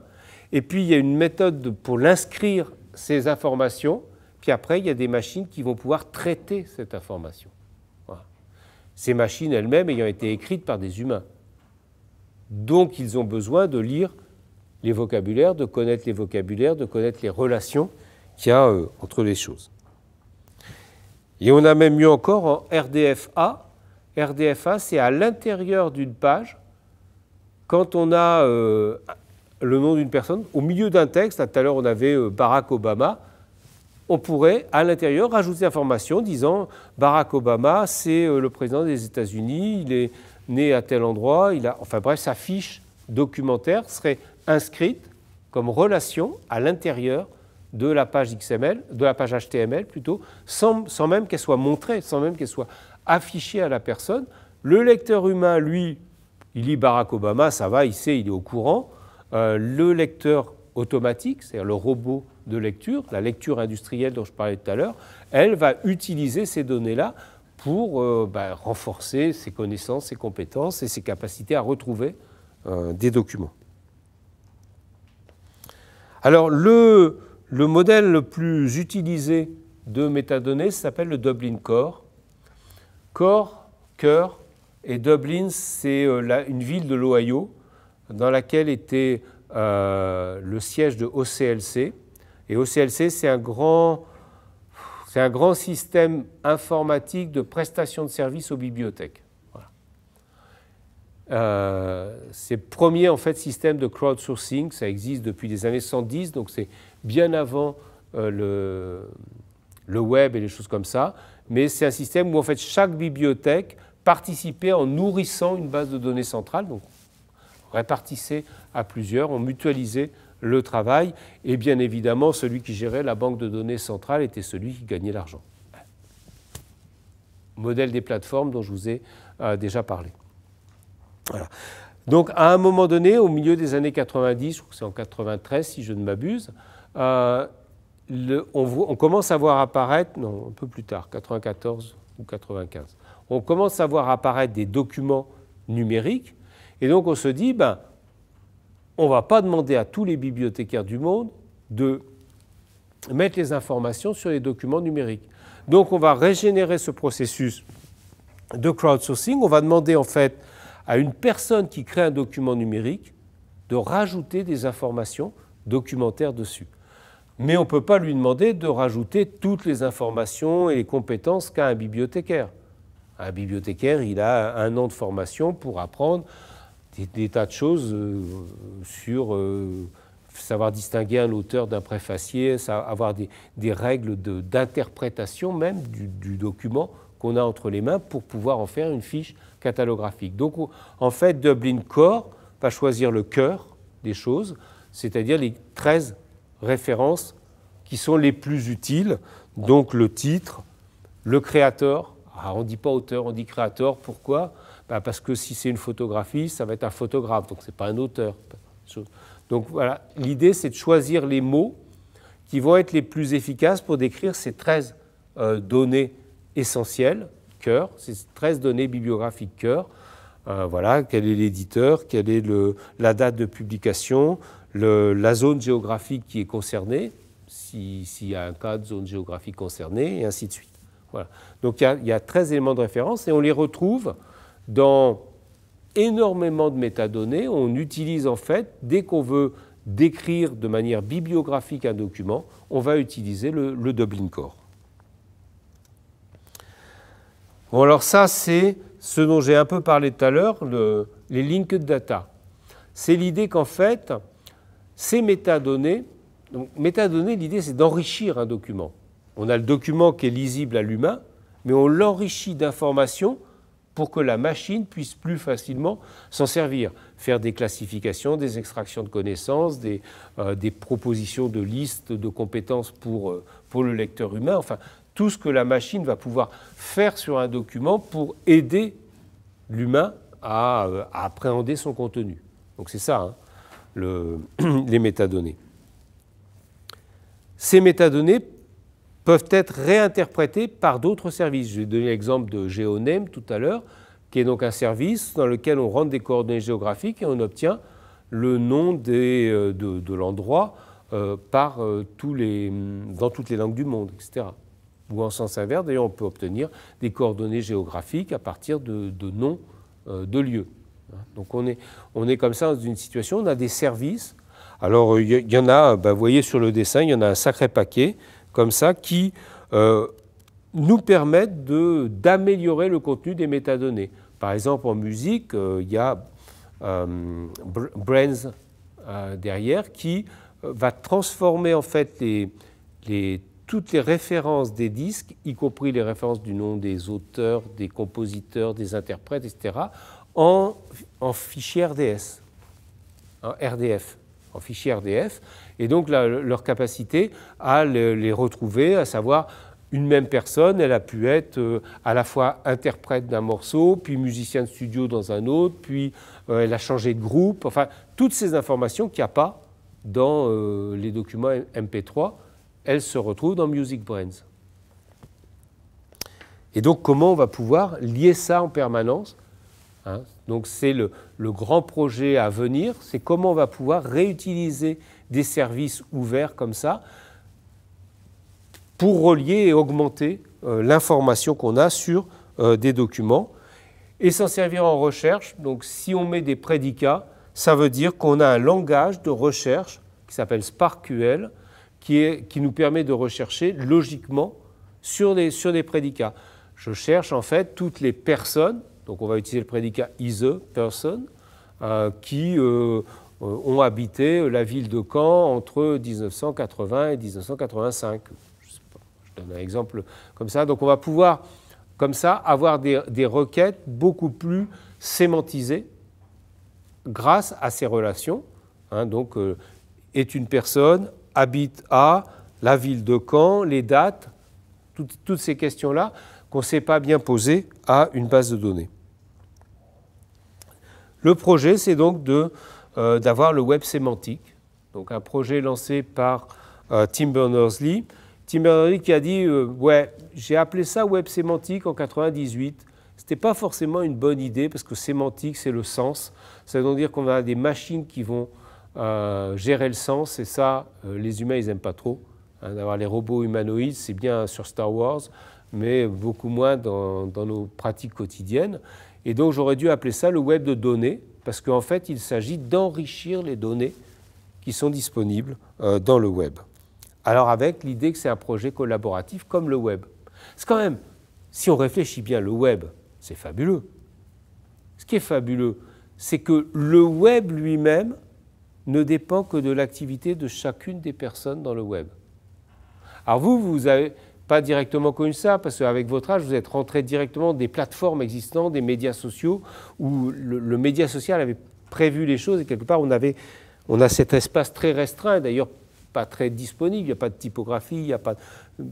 A: et puis il y a une méthode pour l'inscrire, ces informations, puis après il y a des machines qui vont pouvoir traiter cette information. Ces machines elles-mêmes ayant été écrites par des humains. Donc ils ont besoin de lire les vocabulaires, de connaître les vocabulaires, de connaître les relations qu'il y a euh, entre les choses. Et on a même mieux encore en RDFA. RDFA, c'est à l'intérieur d'une page, quand on a euh, le nom d'une personne, au milieu d'un texte, tout à l'heure on avait euh, Barack Obama, on pourrait à l'intérieur rajouter l'information disant Barack Obama, c'est le président des États-Unis, il est né à tel endroit, il a, enfin bref, sa fiche documentaire serait inscrite comme relation à l'intérieur de la page XML, de la page HTML plutôt, sans, sans même qu'elle soit montrée, sans même qu'elle soit affichée à la personne. Le lecteur humain, lui, il lit Barack Obama, ça va, il sait, il est au courant. Euh, le lecteur automatique, c'est-à-dire le robot de lecture, la lecture industrielle dont je parlais tout à l'heure, elle va utiliser ces données-là pour euh, bah, renforcer ses connaissances, ses compétences et ses capacités à retrouver euh, des documents. Alors le, modèle le plus utilisé de métadonnées s'appelle le Dublin Core. Core, cœur, et Dublin, c'est euh, une ville de l'Ohio dans laquelle était le siège de OCLC. Et OCLC, c'est un grand c'est un grand système informatique de prestation de services aux bibliothèques. Euh, c'est le premier en fait, système de crowdsourcing, ça existe depuis les années 110, donc c'est bien avant euh, le, web et les choses comme ça, mais c'est un système où en fait chaque bibliothèque participait en nourrissant une base de données centrale, donc répartissait à plusieurs, on mutualisait le travail. Et bien évidemment, celui qui gérait la banque de données centrale était celui qui gagnait l'argent. Modèle des plateformes dont je vous ai euh, déjà parlé. Donc à un moment donné, au milieu des années 90, je crois que c'est en 93 si je ne m'abuse, euh, on, on, commence à voir apparaître, non, un peu plus tard, 94 ou 95, on commence à voir apparaître des documents numériques, et donc on se dit, ben, on ne va pas demander à tous les bibliothécaires du monde de mettre les informations sur les documents numériques. Donc on va régénérer ce processus de crowdsourcing. On va demander en fait à une personne qui crée un document numérique de rajouter des informations documentaires dessus. Mais on ne peut pas lui demander de rajouter toutes les informations et les compétences qu'a un bibliothécaire. Un bibliothécaire, il a un an de formation pour apprendre des, tas de choses euh, sur euh, savoir distinguer un auteur d'un préfacier, avoir des, règles d'interprétation même du, document qu'on a entre les mains pour pouvoir en faire une fiche catalographique. Donc en fait, Dublin Core va choisir le cœur des choses, c'est-à-dire les 13 références qui sont les plus utiles, donc le titre, le créateur. Ah, on ne dit pas auteur, on dit créateur, pourquoi bah, parce que si c'est une photographie, ça va être un photographe, donc ce n'est pas un auteur. Donc voilà, l'idée, c'est de choisir les mots qui vont être les plus efficaces pour décrire ces 13 euh, données essentielles, cœur, ces 13 données bibliographiques cœur. Euh, voilà, quel est l'éditeur, quelle est la date de publication, la zone géographique qui est concernée, s'il y a un cas de zone géographique concernée, et ainsi de suite. Voilà. Donc il y, a, il y, a 13 éléments de référence et on les retrouve dans énormément de métadonnées. On utilise en fait, dès qu'on veut décrire de manière bibliographique un document, on va utiliser le, Dublin Core. Bon, alors ça, c'est ce dont j'ai un peu parlé tout à l'heure, les linked data. C'est l'idée qu'en fait, ces métadonnées, donc métadonnées, l'idée c'est d'enrichir un document. On a le document qui est lisible à l'humain, mais on l'enrichit d'informations pour que la machine puisse plus facilement s'en servir, faire des classifications, des extractions de connaissances, des, euh, propositions de listes de compétences pour, euh, pour le lecteur humain, enfin tout ce que la machine va pouvoir faire sur un document pour aider l'humain à, euh, appréhender son contenu. Donc c'est ça, hein, [CLEARS THROAT] les métadonnées. Ces métadonnées peuvent être réinterprétés par d'autres services. J'ai donné l'exemple de GeoName tout à l'heure, qui est donc un service dans lequel on rentre des coordonnées géographiques et on obtient le nom euh, de, l'endroit euh, euh, mm, dans toutes les langues du monde, etc. Ou en sens inverse, d'ailleurs, on peut obtenir des coordonnées géographiques à partir de, noms de lieux. Donc on est, comme ça dans une situation, on a des services. Alors il y, en a, bah, vous voyez sur le dessin, il y en a un sacré paquet comme ça qui euh, nous permettent d'améliorer le contenu des métadonnées. Par exemple, en musique, euh, il y a euh, Brands derrière qui va transformer en fait les, les, toutes les références des disques, y compris les références du nom des auteurs, des compositeurs, des interprètes, etc., en, en fichier RDS, en RDF en fichier RDF, et donc leur capacité à les, retrouver, à savoir une même personne, elle a pu être euh, à la fois interprète d'un morceau, puis musicien de studio dans un autre, puis euh, elle a changé de groupe. Enfin, toutes ces informations qu'il n'y a pas dans euh, les documents MP3, elles se retrouvent dans Music Et donc, comment on va pouvoir lier ça en permanence hein, donc c'est le, grand projet à venir, c'est comment on va pouvoir réutiliser des services ouverts comme ça pour relier et augmenter euh, l'information qu'on a sur euh, des documents et s'en servir en recherche. Donc si on met des prédicats, ça veut dire qu'on a un langage de recherche qui s'appelle SparkQL qui, nous permet de rechercher logiquement sur des, sur des prédicats. Je cherche en fait toutes les personnes donc on va utiliser le prédicat is a person, euh, qui euh, euh, ont habité la ville de Caen entre 1980 et 1985. Je, donne un exemple comme ça. Donc on va pouvoir, comme ça, avoir des, requêtes beaucoup plus sémantisées grâce à ces relations. Hein. donc est une personne, habite à la ville de Caen, les dates, toutes, ces questions-là qu'on ne s'est pas bien poser à une base de données. Le projet, c'est donc euh, d'avoir le web sémantique, donc un projet lancé par euh, Tim Berners-Lee. Tim Berners-Lee qui a dit euh, Ouais, j'ai appelé ça web sémantique en 98. Ce n'était pas forcément une bonne idée parce que sémantique, c'est le sens. Ça veut dire qu'on a des machines qui vont gérer le sens et ça, les humains, ils n'aiment pas trop. Hein, d'avoir les robots humanoïdes, c'est bien sur Star Wars, mais beaucoup moins dans nos pratiques quotidiennes. Et donc j'aurais dû appeler ça le web de données, parce qu'en fait il s'agit d'enrichir les données qui sont disponibles euh, dans le web. Alors avec l'idée que c'est un projet collaboratif comme le web. C'est quand même, si on réfléchit bien, le web, c'est fabuleux. Ce qui est fabuleux, c'est que le web lui-même ne dépend que de l'activité de chacune des personnes dans le web. Alors vous, vous avez, pas directement connu ça, parce qu'avec votre âge, vous êtes rentré directement des plateformes existantes, des médias sociaux, où le, média social avait prévu les choses et quelque part on, avait, on a cet espace très restreint, d'ailleurs pas très disponible, il n'y a pas de typographie, il n'y a, pas,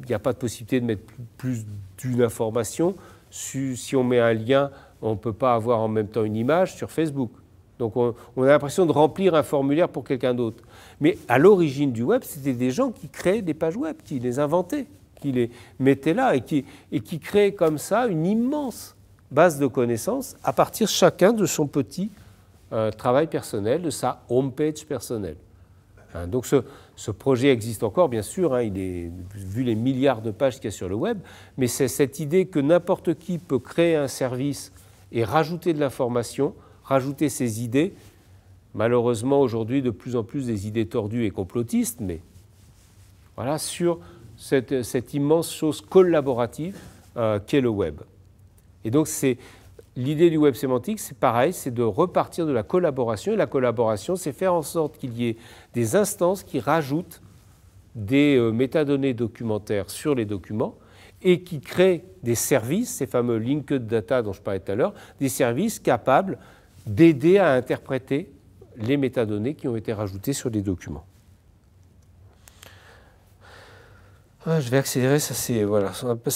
A: il a pas de possibilité de mettre plus d'une information. Si, on met un lien, on ne peut pas avoir en même temps une image sur Facebook. Donc on, on a l'impression de remplir un formulaire pour quelqu'un d'autre. Mais à l'origine du web, c'était des gens qui créaient des pages web, qui les inventaient qui les mettait là et qui, et qui créait comme ça une immense base de connaissances à partir chacun de son petit euh, travail personnel, de sa homepage personnelle. Hein, donc ce, projet existe encore, bien sûr, hein, il est, vu les milliards de pages qu'il y a sur le web, mais c'est cette idée que n'importe qui peut créer un service et rajouter de l'information, rajouter ses idées. Malheureusement, aujourd'hui, de plus en plus des idées tordues et complotistes, mais voilà, sur cette, immense chose collaborative euh, qu'est le web. Et donc c'est l'idée du web sémantique, c'est pareil, c'est de repartir de la collaboration. Et la collaboration, c'est faire en sorte qu'il y ait des instances qui rajoutent des euh, métadonnées documentaires sur les documents et qui créent des services, ces fameux linked data dont je parlais tout à l'heure, des services capables d'aider à interpréter les métadonnées qui ont été rajoutées sur les documents. Ah, je vais accélérer, ça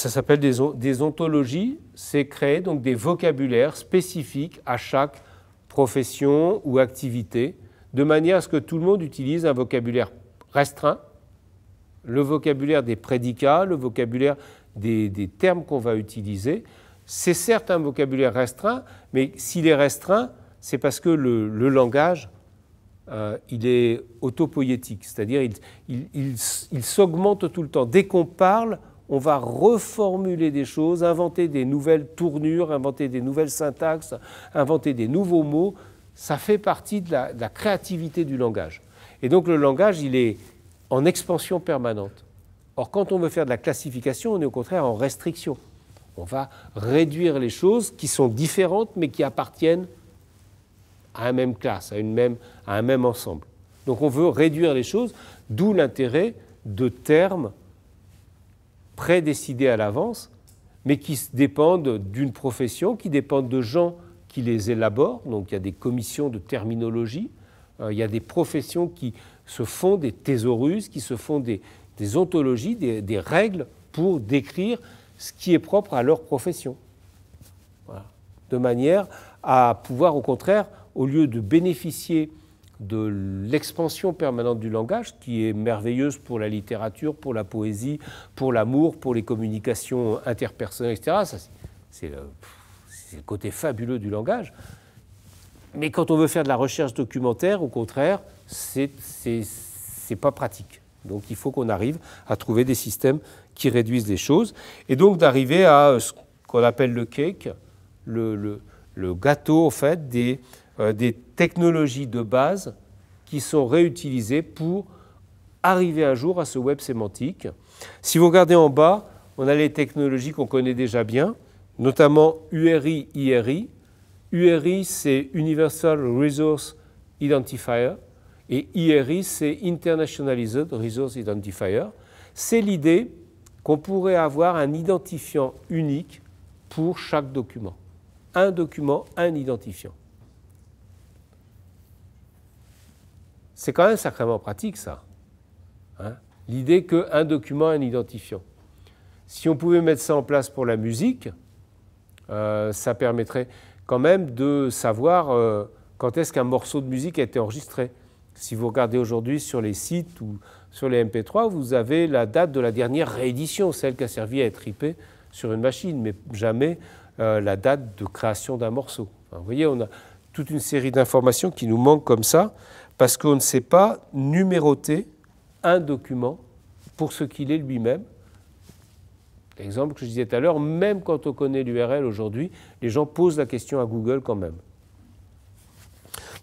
A: s'appelle des, ontologies. C'est créer donc des vocabulaires spécifiques à chaque profession ou activité, de manière à ce que tout le monde utilise un vocabulaire restreint, le vocabulaire des prédicats, le vocabulaire des, termes qu'on va utiliser. C'est certes un vocabulaire restreint, mais s'il est restreint, c'est parce que le langage euh, il est autopoïétique, c'est-à-dire il, s'augmente tout le temps. Dès qu'on parle, on va reformuler des choses, inventer des nouvelles tournures, inventer des nouvelles syntaxes, inventer des nouveaux mots. Ça fait partie de la créativité du langage. Et donc le langage, il est en expansion permanente. Or, quand on veut faire de la classification, on est au contraire en restriction. On va réduire les choses qui sont différentes mais qui appartiennent à même classe, à, une même, à un même ensemble. Donc on veut réduire les choses, d'où l'intérêt de termes prédécidés à l'avance, mais qui dépendent d'une profession, qui dépendent de gens qui les élaborent. Donc il y a des commissions de terminologie, euh, il y a des professions qui se font des thésaurus, qui se font des, des ontologies, des, règles pour décrire ce qui est propre à leur profession. De manière à pouvoir, au contraire, au lieu de bénéficier de l'expansion permanente du langage, qui est merveilleuse pour la littérature, pour la poésie, pour l'amour, pour les communications interpersonnelles, etc. C'est le, côté fabuleux du langage. Mais quand on veut faire de la recherche documentaire, au contraire, c'est pas pratique. Donc il faut qu'on arrive à trouver des systèmes qui réduisent les choses, et donc d'arriver à ce qu'on appelle le cake, le, le, gâteau, en fait, des euh, des technologies de base qui sont réutilisées pour arriver un jour à ce web sémantique. Si vous regardez en bas, on a les technologies qu'on connaît déjà bien, notamment URI, IRI. URI, c'est Universal Resource Identifier, et IRI, c'est Internationalized Resource Identifier. C'est l'idée qu'on pourrait avoir un identifiant unique pour chaque document. Un document, un identifiant. C'est quand même sacrément pratique, ça. Hein. L'idée qu'un document, un identifiant. Si on pouvait mettre ça en place pour la musique, euh, ça permettrait quand même de savoir euh, quand est-ce qu'un morceau de musique a été enregistré. Si vous regardez aujourd'hui sur les sites ou sur les MP3, vous avez la date de la dernière réédition, celle qui a servi à être ripée sur une machine, mais jamais euh, la date de création d'un morceau. vous voyez, on a toute une série d'informations qui nous manquent comme ça parce qu'on ne sait pas numéroter un document pour ce qu'il est lui-même. L'exemple que je disais tout à l'heure, même quand on connaît l'URL aujourd'hui, les gens posent la question à Google quand même.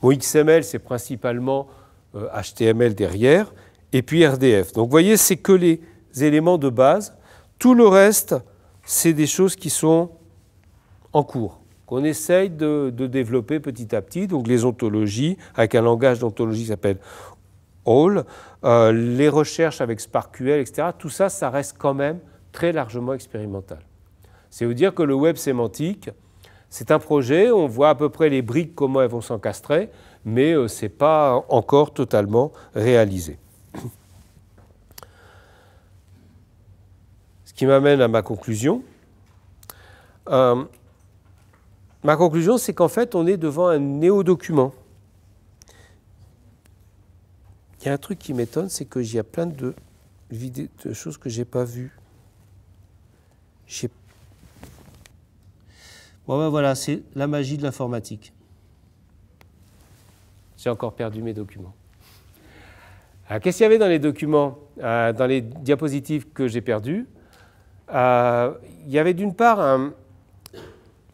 A: Bon, XML, c'est principalement HTML euh, derrière, et puis RDF. Donc vous voyez, c'est que les éléments de base. Tout le reste, c'est des choses qui sont en cours. On essaye de, développer petit à petit, donc les ontologies, avec un langage d'ontologie qui s'appelle All, euh, les recherches avec SparkQL, etc., tout ça, ça reste quand même très largement expérimental. C'est à dire que le web sémantique, c'est un projet, on voit à peu près les briques, comment elles vont s'encastrer, mais euh, ce n'est pas encore totalement réalisé. Ce qui m'amène à ma conclusion. Euh, Ma conclusion, c'est qu'en fait, on est devant un néo-document. Il y a un truc qui m'étonne, c'est que y a plein de, de choses que j'ai pas vues. J'ai... Bon ben voilà, c'est la magie de l'informatique. J'ai encore perdu mes documents. Euh, qu'est-ce qu'il y avait dans les documents, euh, dans les diapositives que j'ai perdues euh, Il y avait d'une part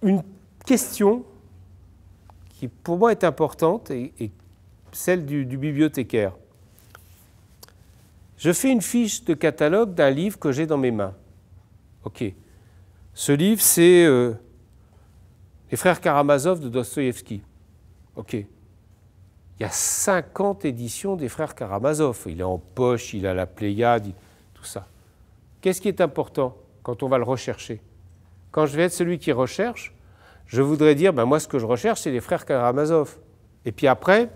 A: une question qui pour moi est importante et celle du, bibliothécaire. Je fais une fiche de catalogue d'un livre que j'ai dans mes mains. Ok. Ce livre, c'est euh, Les frères Karamazov de Dostoïevski. Ok. Il y a 50 éditions des frères Karamazov. Il est en poche, il a la Pléiade, tout ça. Qu'est-ce qui est important quand on va le rechercher Quand je vais être celui qui recherche, je voudrais dire, ben moi ce que je recherche, c'est les frères Karamazov. Et puis après,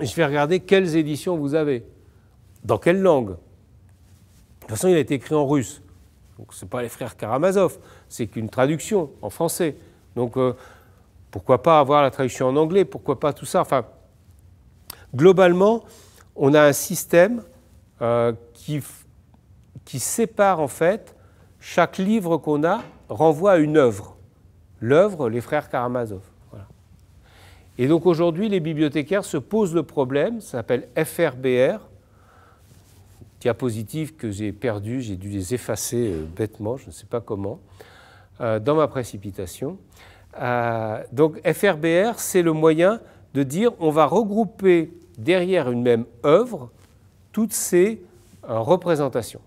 A: je vais regarder quelles éditions vous avez, dans quelle langue. De toute façon, il a été écrit en russe. Donc ce n'est pas les frères Karamazov, c'est qu'une traduction en français. Donc euh, pourquoi pas avoir la traduction en anglais, pourquoi pas tout ça. Enfin, globalement, on a un système euh, qui, qui sépare en fait, chaque livre qu'on a renvoie à une œuvre l'œuvre Les Frères Karamazov. Et donc aujourd'hui, les bibliothécaires se posent le problème, ça s'appelle FRBR, diapositive que j'ai perdue, j'ai dû les effacer euh, bêtement, je ne sais pas comment, euh, dans ma précipitation. Euh, donc FRBR, c'est le moyen de dire on va regrouper derrière une même œuvre toutes ces représentations.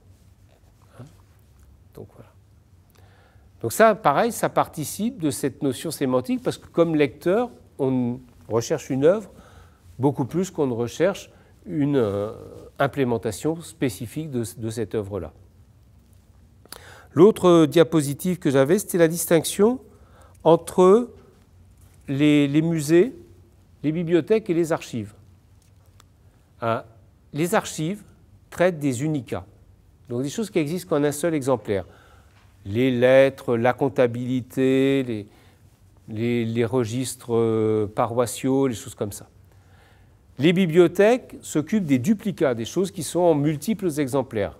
A: Donc ça, pareil, ça participe de cette notion sémantique parce que comme lecteur, on recherche une œuvre beaucoup plus qu'on ne recherche une euh, implémentation spécifique de, cette œuvre-là. L'autre diapositive que j'avais, c'était la distinction entre les, musées, les bibliothèques et les archives. Ah, les archives traitent des unicas, donc des choses qui existent qu'en un seul exemplaire les lettres, la comptabilité, les, registres euh, paroissiaux, les choses comme ça. Les bibliothèques s'occupent des duplicats, des choses qui sont en multiples exemplaires.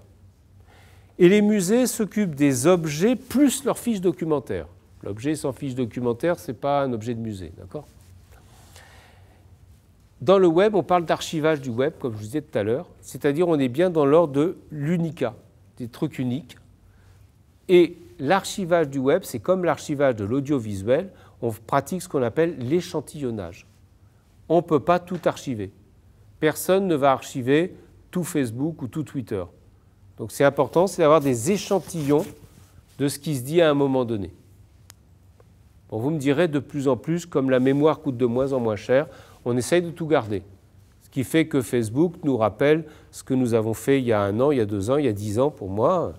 A: Et les musées s'occupent des objets plus leurs fiches documentaires. L'objet sans fiche documentaire, ce n'est pas un objet de musée, d'accord Dans le web, on parle d'archivage du web, comme je vous disais tout à l'heure, c'est-à-dire on est bien dans l'ordre de l'unica, des trucs uniques, et l'archivage du web, c'est comme l'archivage de l'audiovisuel, on pratique ce qu'on appelle l'échantillonnage. On ne peut pas tout archiver. Personne ne va archiver tout Facebook ou tout Twitter. Donc c'est important, c'est d'avoir des échantillons de ce qui se dit à un moment donné. vous me direz, de plus en plus, comme la mémoire coûte de moins en moins cher, on essaye de tout garder. Ce qui fait que Facebook nous rappelle ce que nous avons fait il y a un an, il y a deux ans, il y a dix ans pour moi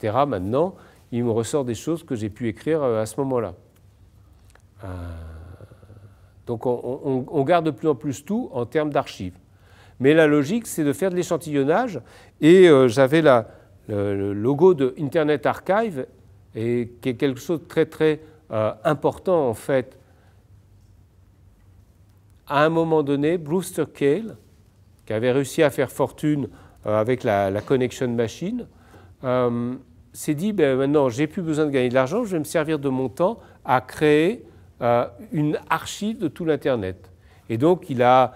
A: etc. Maintenant, il me ressort des choses que j'ai pu écrire euh, à ce moment-là. Euh, donc on, garde de plus en plus tout en termes d'archives. Mais la logique, c'est de faire de l'échantillonnage. Et euh, j'avais le, logo de Internet Archive, et, qui est quelque chose de très très important en fait. À un moment donné, Brewster Kale, qui avait réussi à faire fortune avec la Connection Machine, s'est euh, dit ben, maintenant, j'ai plus besoin de gagner de l'argent, je vais me servir de mon temps à créer euh, une archive de tout l'Internet. Et donc, il a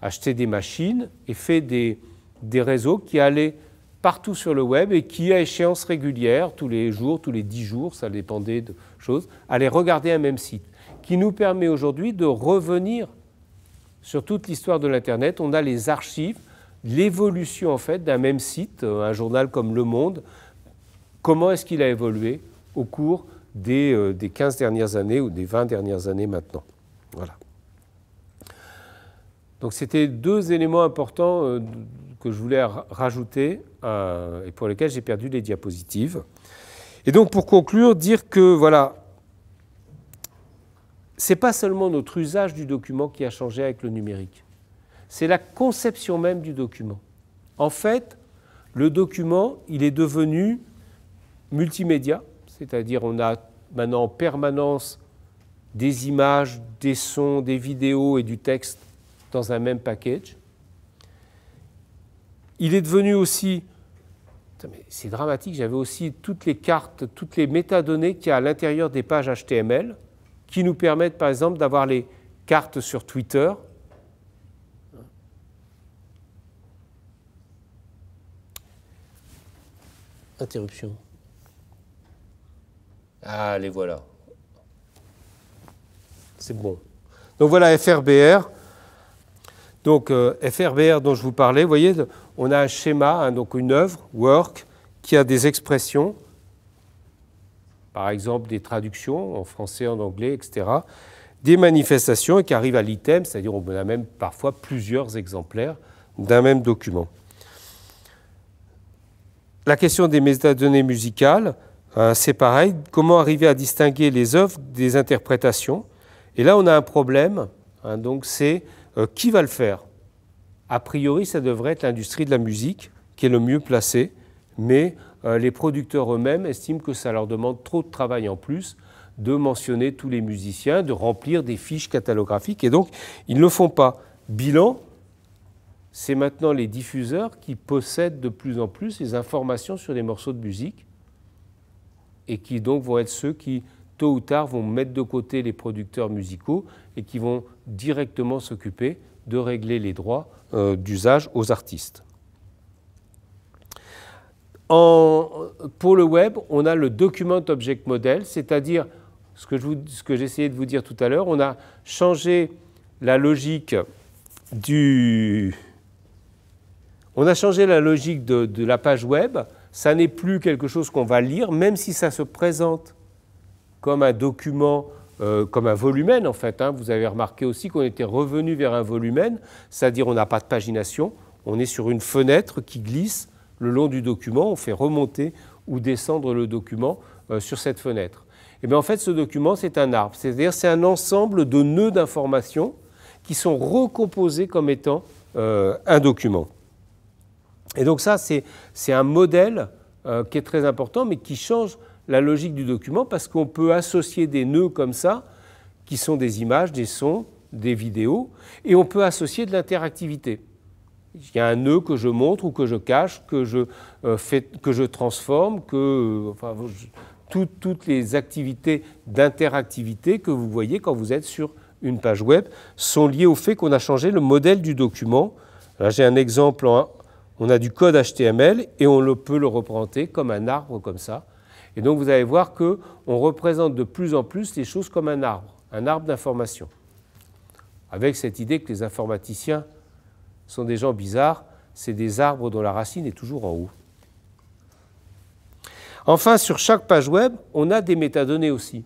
A: acheté des machines et fait des, des réseaux qui allaient partout sur le web et qui, à échéance régulière, tous les jours, tous les dix jours, ça dépendait de choses, allaient regarder un même site, qui nous permet aujourd'hui de revenir sur toute l'histoire de l'Internet. On a les archives l'évolution en fait d'un même site, euh, un journal comme Le Monde, comment est-ce qu'il a évolué au cours des, 15 euh, dernières années ou des 20 dernières années maintenant. Voilà. Donc c'était deux éléments importants euh, que je voulais rajouter et pour lesquels j'ai perdu les diapositives. Et donc pour conclure, dire que voilà, n'est pas seulement notre usage du document qui a changé avec le numérique c'est la conception même du document. En fait, le document, il est devenu multimédia, c'est-à-dire on a maintenant en permanence des images, des sons, des vidéos et du texte dans un même package. Il est devenu aussi, c'est dramatique, j'avais aussi toutes les cartes, toutes les métadonnées qu'il y a à l'intérieur des pages HTML, qui nous permettent par exemple d'avoir les cartes sur Twitter, Interruption. Ah, les voilà. C'est bon. Donc voilà FRBR. Donc euh, FRBR dont je vous parlais, vous voyez, on a un schéma, hein, donc une œuvre, work, qui a des expressions, par exemple des traductions en français, en anglais, etc., des manifestations et qui arrivent à l'item, c'est-à-dire on a même parfois plusieurs exemplaires d'un même document. La question des métadonnées musicales, hein, c'est pareil. Comment arriver à distinguer les œuvres des interprétations Et là, on a un problème. Hein, donc, c'est euh, qui va le faire A priori, ça devrait être l'industrie de la musique qui est le mieux placée, mais euh, les producteurs eux-mêmes estiment que ça leur demande trop de travail en plus de mentionner tous les musiciens, de remplir des fiches catalographiques, et donc ils ne le font pas. Bilan, c'est maintenant les diffuseurs qui possèdent de plus en plus les informations sur les morceaux de musique et qui donc vont être ceux qui, tôt ou tard, vont mettre de côté les producteurs musicaux et qui vont directement s'occuper de régler les droits euh, d'usage aux artistes. pour le web, on a le document object model, c'est-à-dire ce que j'essayais de vous dire tout à l'heure, on a changé la logique du, on a changé la logique de, la page web. Ça n'est plus quelque chose qu'on va lire, même si ça se présente comme un document, euh, comme un volumen en fait. Hein. Vous avez remarqué aussi qu'on était revenu vers un volumen, c'est-à-dire on n'a pas de pagination, on est sur une fenêtre qui glisse le long du document, on fait remonter ou descendre le document euh, sur cette fenêtre. Et eh en fait, ce document, c'est un arbre, c'est-à-dire c'est un ensemble de nœuds d'informations qui sont recomposés comme étant euh, un document. Et donc ça, c'est un modèle euh, qui est très important, mais qui change la logique du document, parce qu'on peut associer des nœuds comme ça, qui sont des images, des sons, des vidéos, et on peut associer de l'interactivité. Il y a un nœud que je montre ou que je cache, que je, euh, que je transforme, que, euh, toutes les activités d'interactivité que vous voyez quand vous êtes sur une page web sont liées au fait qu'on a changé le modèle du document. Là, j'ai un exemple en on a du code HTML et on peut le représenter comme un arbre, comme ça. Et donc vous allez voir qu'on représente de plus en plus les choses comme un arbre, un arbre d'information. Avec cette idée que les informaticiens sont des gens bizarres, c'est des arbres dont la racine est toujours en haut. Enfin, sur chaque page web, on a des métadonnées aussi.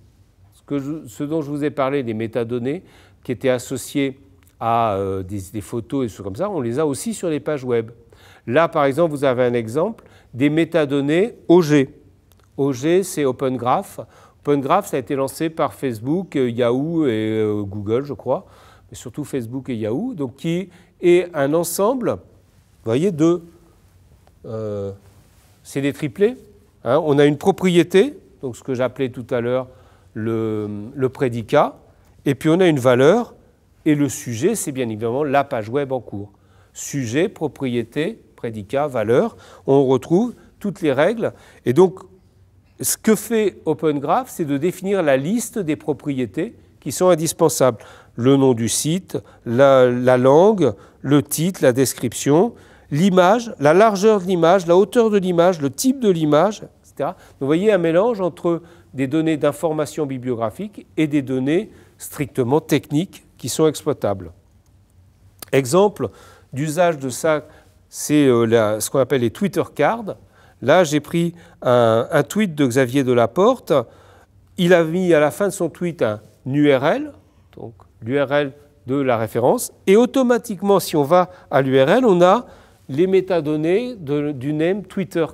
A: Ce, dont je vous ai parlé, des métadonnées qui étaient associées à euh, des, photos et des comme ça, on les a aussi sur les pages web. Là, par exemple, vous avez un exemple des métadonnées OG. OG, c'est Open Graph. Open Graph, ça a été lancé par Facebook, euh, Yahoo et euh, Google, je crois, mais surtout Facebook et Yahoo, donc qui est un ensemble, vous voyez, de... Euh, c'est des triplés. Hein. on a une propriété, donc ce que j'appelais tout à l'heure le prédicat, et puis on a une valeur, et le sujet, c'est bien évidemment la page web en cours. Sujet, propriété, prédicats, valeurs, on retrouve toutes les règles. Et donc, ce que fait OpenGraph, c'est de définir la liste des propriétés qui sont indispensables. Le nom du site, la, langue, le titre, la description, l'image, la largeur de l'image, la hauteur de l'image, le type de l'image, etc. vous voyez un mélange entre des données d'information bibliographique et des données strictement techniques qui sont exploitables. Exemple d'usage de ça c'est euh, ce qu'on appelle les Twitter cards. Là, j'ai pris un, tweet de Xavier Delaporte. Il a mis à la fin de son tweet un URL, donc l'URL de la référence. Et automatiquement, si on va à l'URL, on a les métadonnées du name Twitter,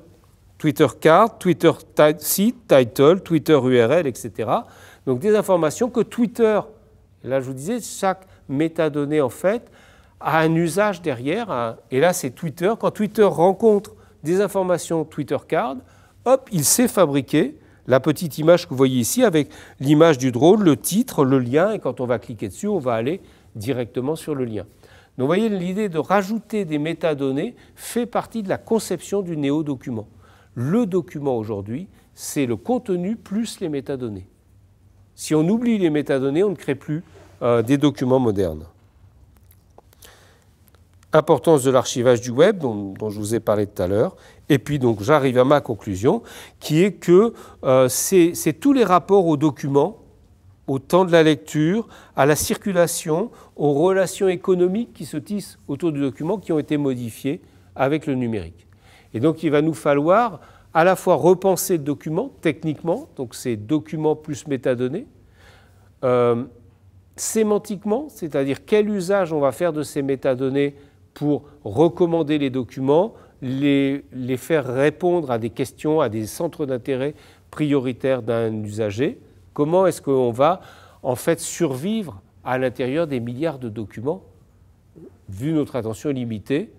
A: Twitter card, Twitter site, title, Twitter URL, etc. Donc des informations que Twitter, là je vous disais, chaque métadonnée en fait, a un usage derrière. Hein. Et là, c'est Twitter. Quand Twitter rencontre des informations Twitter Card, hop, il sait fabriquer la petite image que vous voyez ici avec l'image du drone, le titre, le lien. Et quand on va cliquer dessus, on va aller directement sur le lien. Donc vous voyez, l'idée de rajouter des métadonnées fait partie de la conception du néo-document. Le document aujourd'hui, c'est le contenu plus les métadonnées. Si on oublie les métadonnées, on ne crée plus euh, des documents modernes importance de l'archivage du web dont, je vous ai parlé tout à l'heure. Et puis donc j'arrive à ma conclusion qui est que euh, c'est tous les rapports aux documents, au temps de la lecture, à la circulation, aux relations économiques qui se tissent autour du document qui ont été modifiés avec le numérique. Et donc il va nous falloir à la fois repenser le document techniquement, donc c'est document plus métadonnées, euh, sémantiquement, c'est-à-dire quel usage on va faire de ces métadonnées pour recommander les documents, les, les faire répondre à des questions, à des centres d'intérêt prioritaires d'un usager. Comment est-ce qu'on va en fait survivre à l'intérieur des milliards de documents Vu notre attention limitée,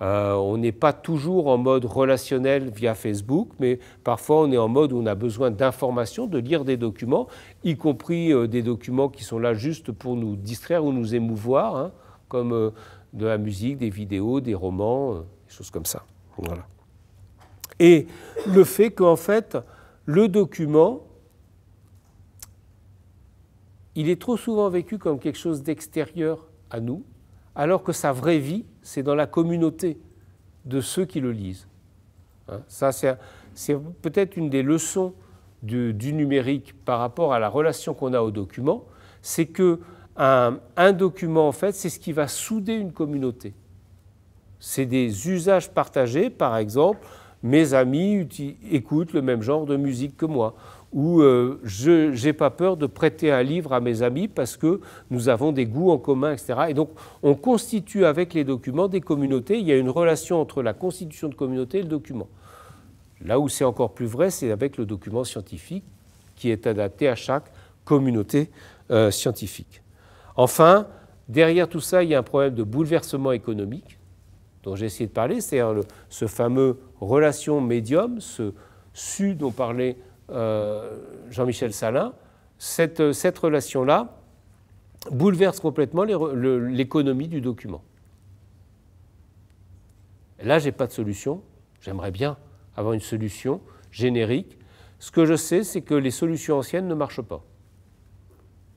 A: euh, on n'est pas toujours en mode relationnel via Facebook, mais parfois on est en mode où on a besoin d'informations, de lire des documents, y compris euh, des documents qui sont là juste pour nous distraire ou nous émouvoir, hein, comme euh, de la musique, des vidéos, des romans, euh, des choses comme ça. Voilà. Et le fait qu'en fait, le document, il est trop souvent vécu comme quelque chose d'extérieur à nous, alors que sa vraie vie, c'est dans la communauté de ceux qui le lisent. Hein, ça, c'est peut-être une des leçons du numérique par rapport à la relation qu'on a au document, c'est que un, document, en fait, c'est ce qui va souder une communauté. C'est des usages partagés, par exemple, mes amis écoutent le même genre de musique que moi, ou euh, je n'ai pas peur de prêter un livre à mes amis parce que nous avons des goûts en commun, etc. Et donc, on constitue avec les documents des communautés. Il y a une relation entre la constitution de communauté et le document. Là où c'est encore plus vrai, c'est avec le document scientifique qui est adapté à chaque communauté euh, scientifique. Enfin, derrière tout ça, il y a un problème de bouleversement économique dont j'ai essayé de parler, c'est-à-dire ce fameux relation médium, ce su dont parlait euh, Jean-Michel Salin, cette, euh, cette relation-là bouleverse complètement l'économie du document. Là, je n'ai pas de solution. J'aimerais bien avoir une solution générique. Ce que je sais, c'est que les solutions anciennes ne marchent pas.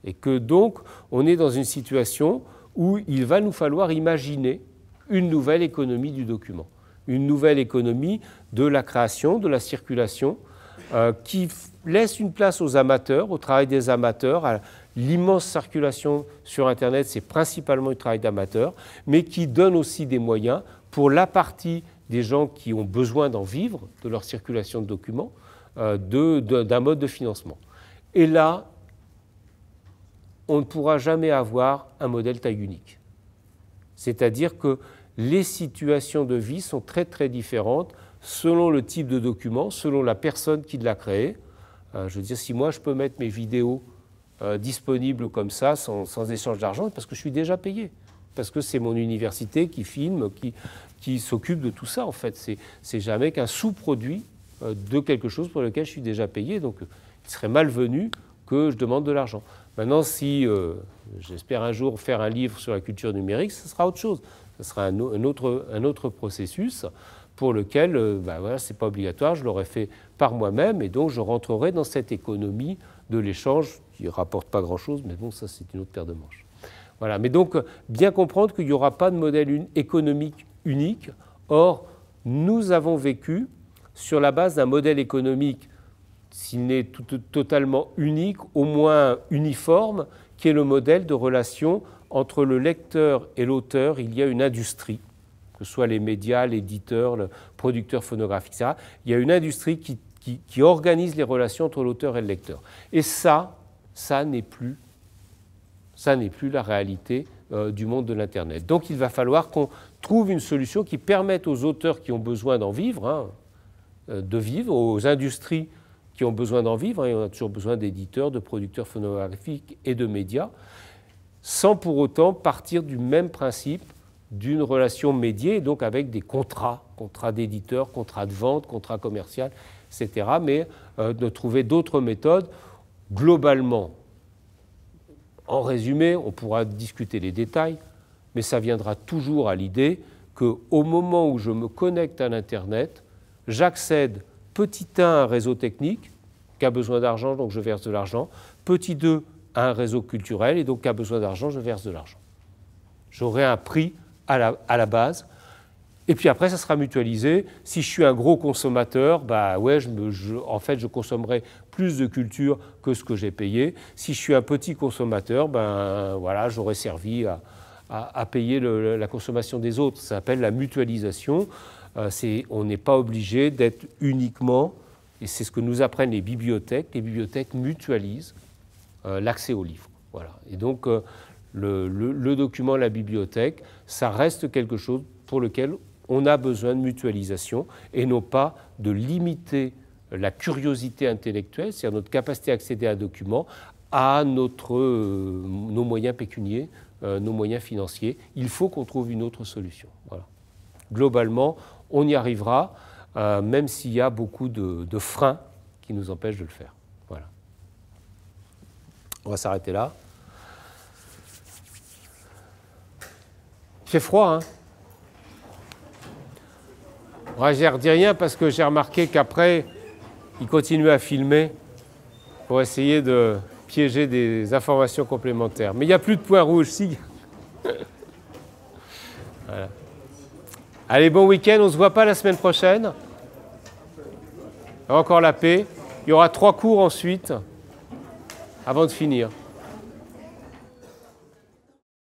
A: Et que donc, on est dans une situation où il va nous falloir imaginer une nouvelle économie du document, une nouvelle économie de la création, de la circulation, euh, qui laisse une place aux amateurs, au travail des amateurs, à l'immense circulation sur Internet, c'est principalement le travail d'amateurs, mais qui donne aussi des moyens pour la partie des gens qui ont besoin d'en vivre, de leur circulation de documents, euh, d'un mode de financement. Et là, on ne pourra jamais avoir un modèle taille unique. C'est-à-dire que les situations de vie sont très très différentes selon le type de document, selon la personne qui l'a créé. Euh, je veux dire, si moi je peux mettre mes vidéos euh, disponibles comme ça, sans, échange d'argent, parce que je suis déjà payé. Parce que c'est mon université qui filme, qui, s'occupe de tout ça, en fait. C'est jamais qu'un sous-produit euh, de quelque chose pour lequel je suis déjà payé. Donc, il serait malvenu que je demande de l'argent. Maintenant, si euh, j'espère un jour faire un livre sur la culture numérique, ce sera autre chose. Ce sera un, autre, un autre, processus pour lequel euh, bah voilà, ce n'est pas obligatoire, je l'aurais fait par moi-même et donc je rentrerai dans cette économie de l'échange qui ne rapporte pas grand-chose, mais bon, ça c'est une autre paire de manches. Voilà, mais donc bien comprendre qu'il n'y aura pas de modèle économique unique. Or, nous avons vécu sur la base d'un modèle économique s'il n'est totalement unique, au moins uniforme, qui est le modèle de relation entre le lecteur et l'auteur. Il y a une industrie, que ce soit les médias, l'éditeur, le producteur phonographique, etc. Il y a une industrie qui, organise les relations entre l'auteur et le lecteur. Et ça, ça n'est plus, la réalité euh, du monde de l'Internet. Donc il va falloir qu'on trouve une solution qui permette aux auteurs qui ont besoin d'en vivre, hein, euh, de vivre, aux industries ont besoin d'en vivre, et on hein. a toujours besoin d'éditeurs, de producteurs phonographiques et de médias, sans pour autant partir du même principe d'une relation médiée, donc avec des contrats, contrats d'éditeurs, contrats de vente, contrats commercial, etc., mais euh, de trouver d'autres méthodes. Globalement, en résumé, on pourra discuter les détails, mais ça viendra toujours à l'idée qu'au moment où je me connecte à l'Internet, j'accède Petit 1, un réseau technique qui a besoin d'argent, donc je verse de l'argent. Petit 2, un réseau culturel et donc qui a besoin d'argent, je verse de l'argent. J'aurai un prix à la, à la, base. Et puis après, ça sera mutualisé. Si je suis un gros consommateur, bah ouais, je en fait, je consommerai plus de culture que ce que j'ai payé. Si je suis un petit consommateur, ben voilà, j'aurais servi à, payer la consommation des autres. Ça s'appelle la mutualisation. Euh, on n'est pas obligé d'être uniquement, et c'est ce que nous apprennent les bibliothèques, les bibliothèques mutualisent euh, l'accès aux livres. Voilà. Et donc, euh, le, document, la bibliothèque, ça reste quelque chose pour lequel on a besoin de mutualisation et non pas de limiter la curiosité intellectuelle, c'est-à-dire notre capacité à accéder à un document, à notre, nos moyens pécuniers, nos moyens financiers. Il faut qu'on trouve une autre solution. Voilà. Globalement, on y arrivera, euh, même s'il y a beaucoup de, freins qui nous empêchent de le faire. Voilà. On va s'arrêter là. C'est froid, hein dit j'ai rien parce que j'ai remarqué qu'après, il continue à filmer pour essayer de piéger des informations complémentaires. Mais il n'y a plus de points rouges. si. [LAUGHS] Allez, bon week-end. On se voit pas la semaine prochaine. Encore la paix. Il y aura trois cours ensuite, avant de finir.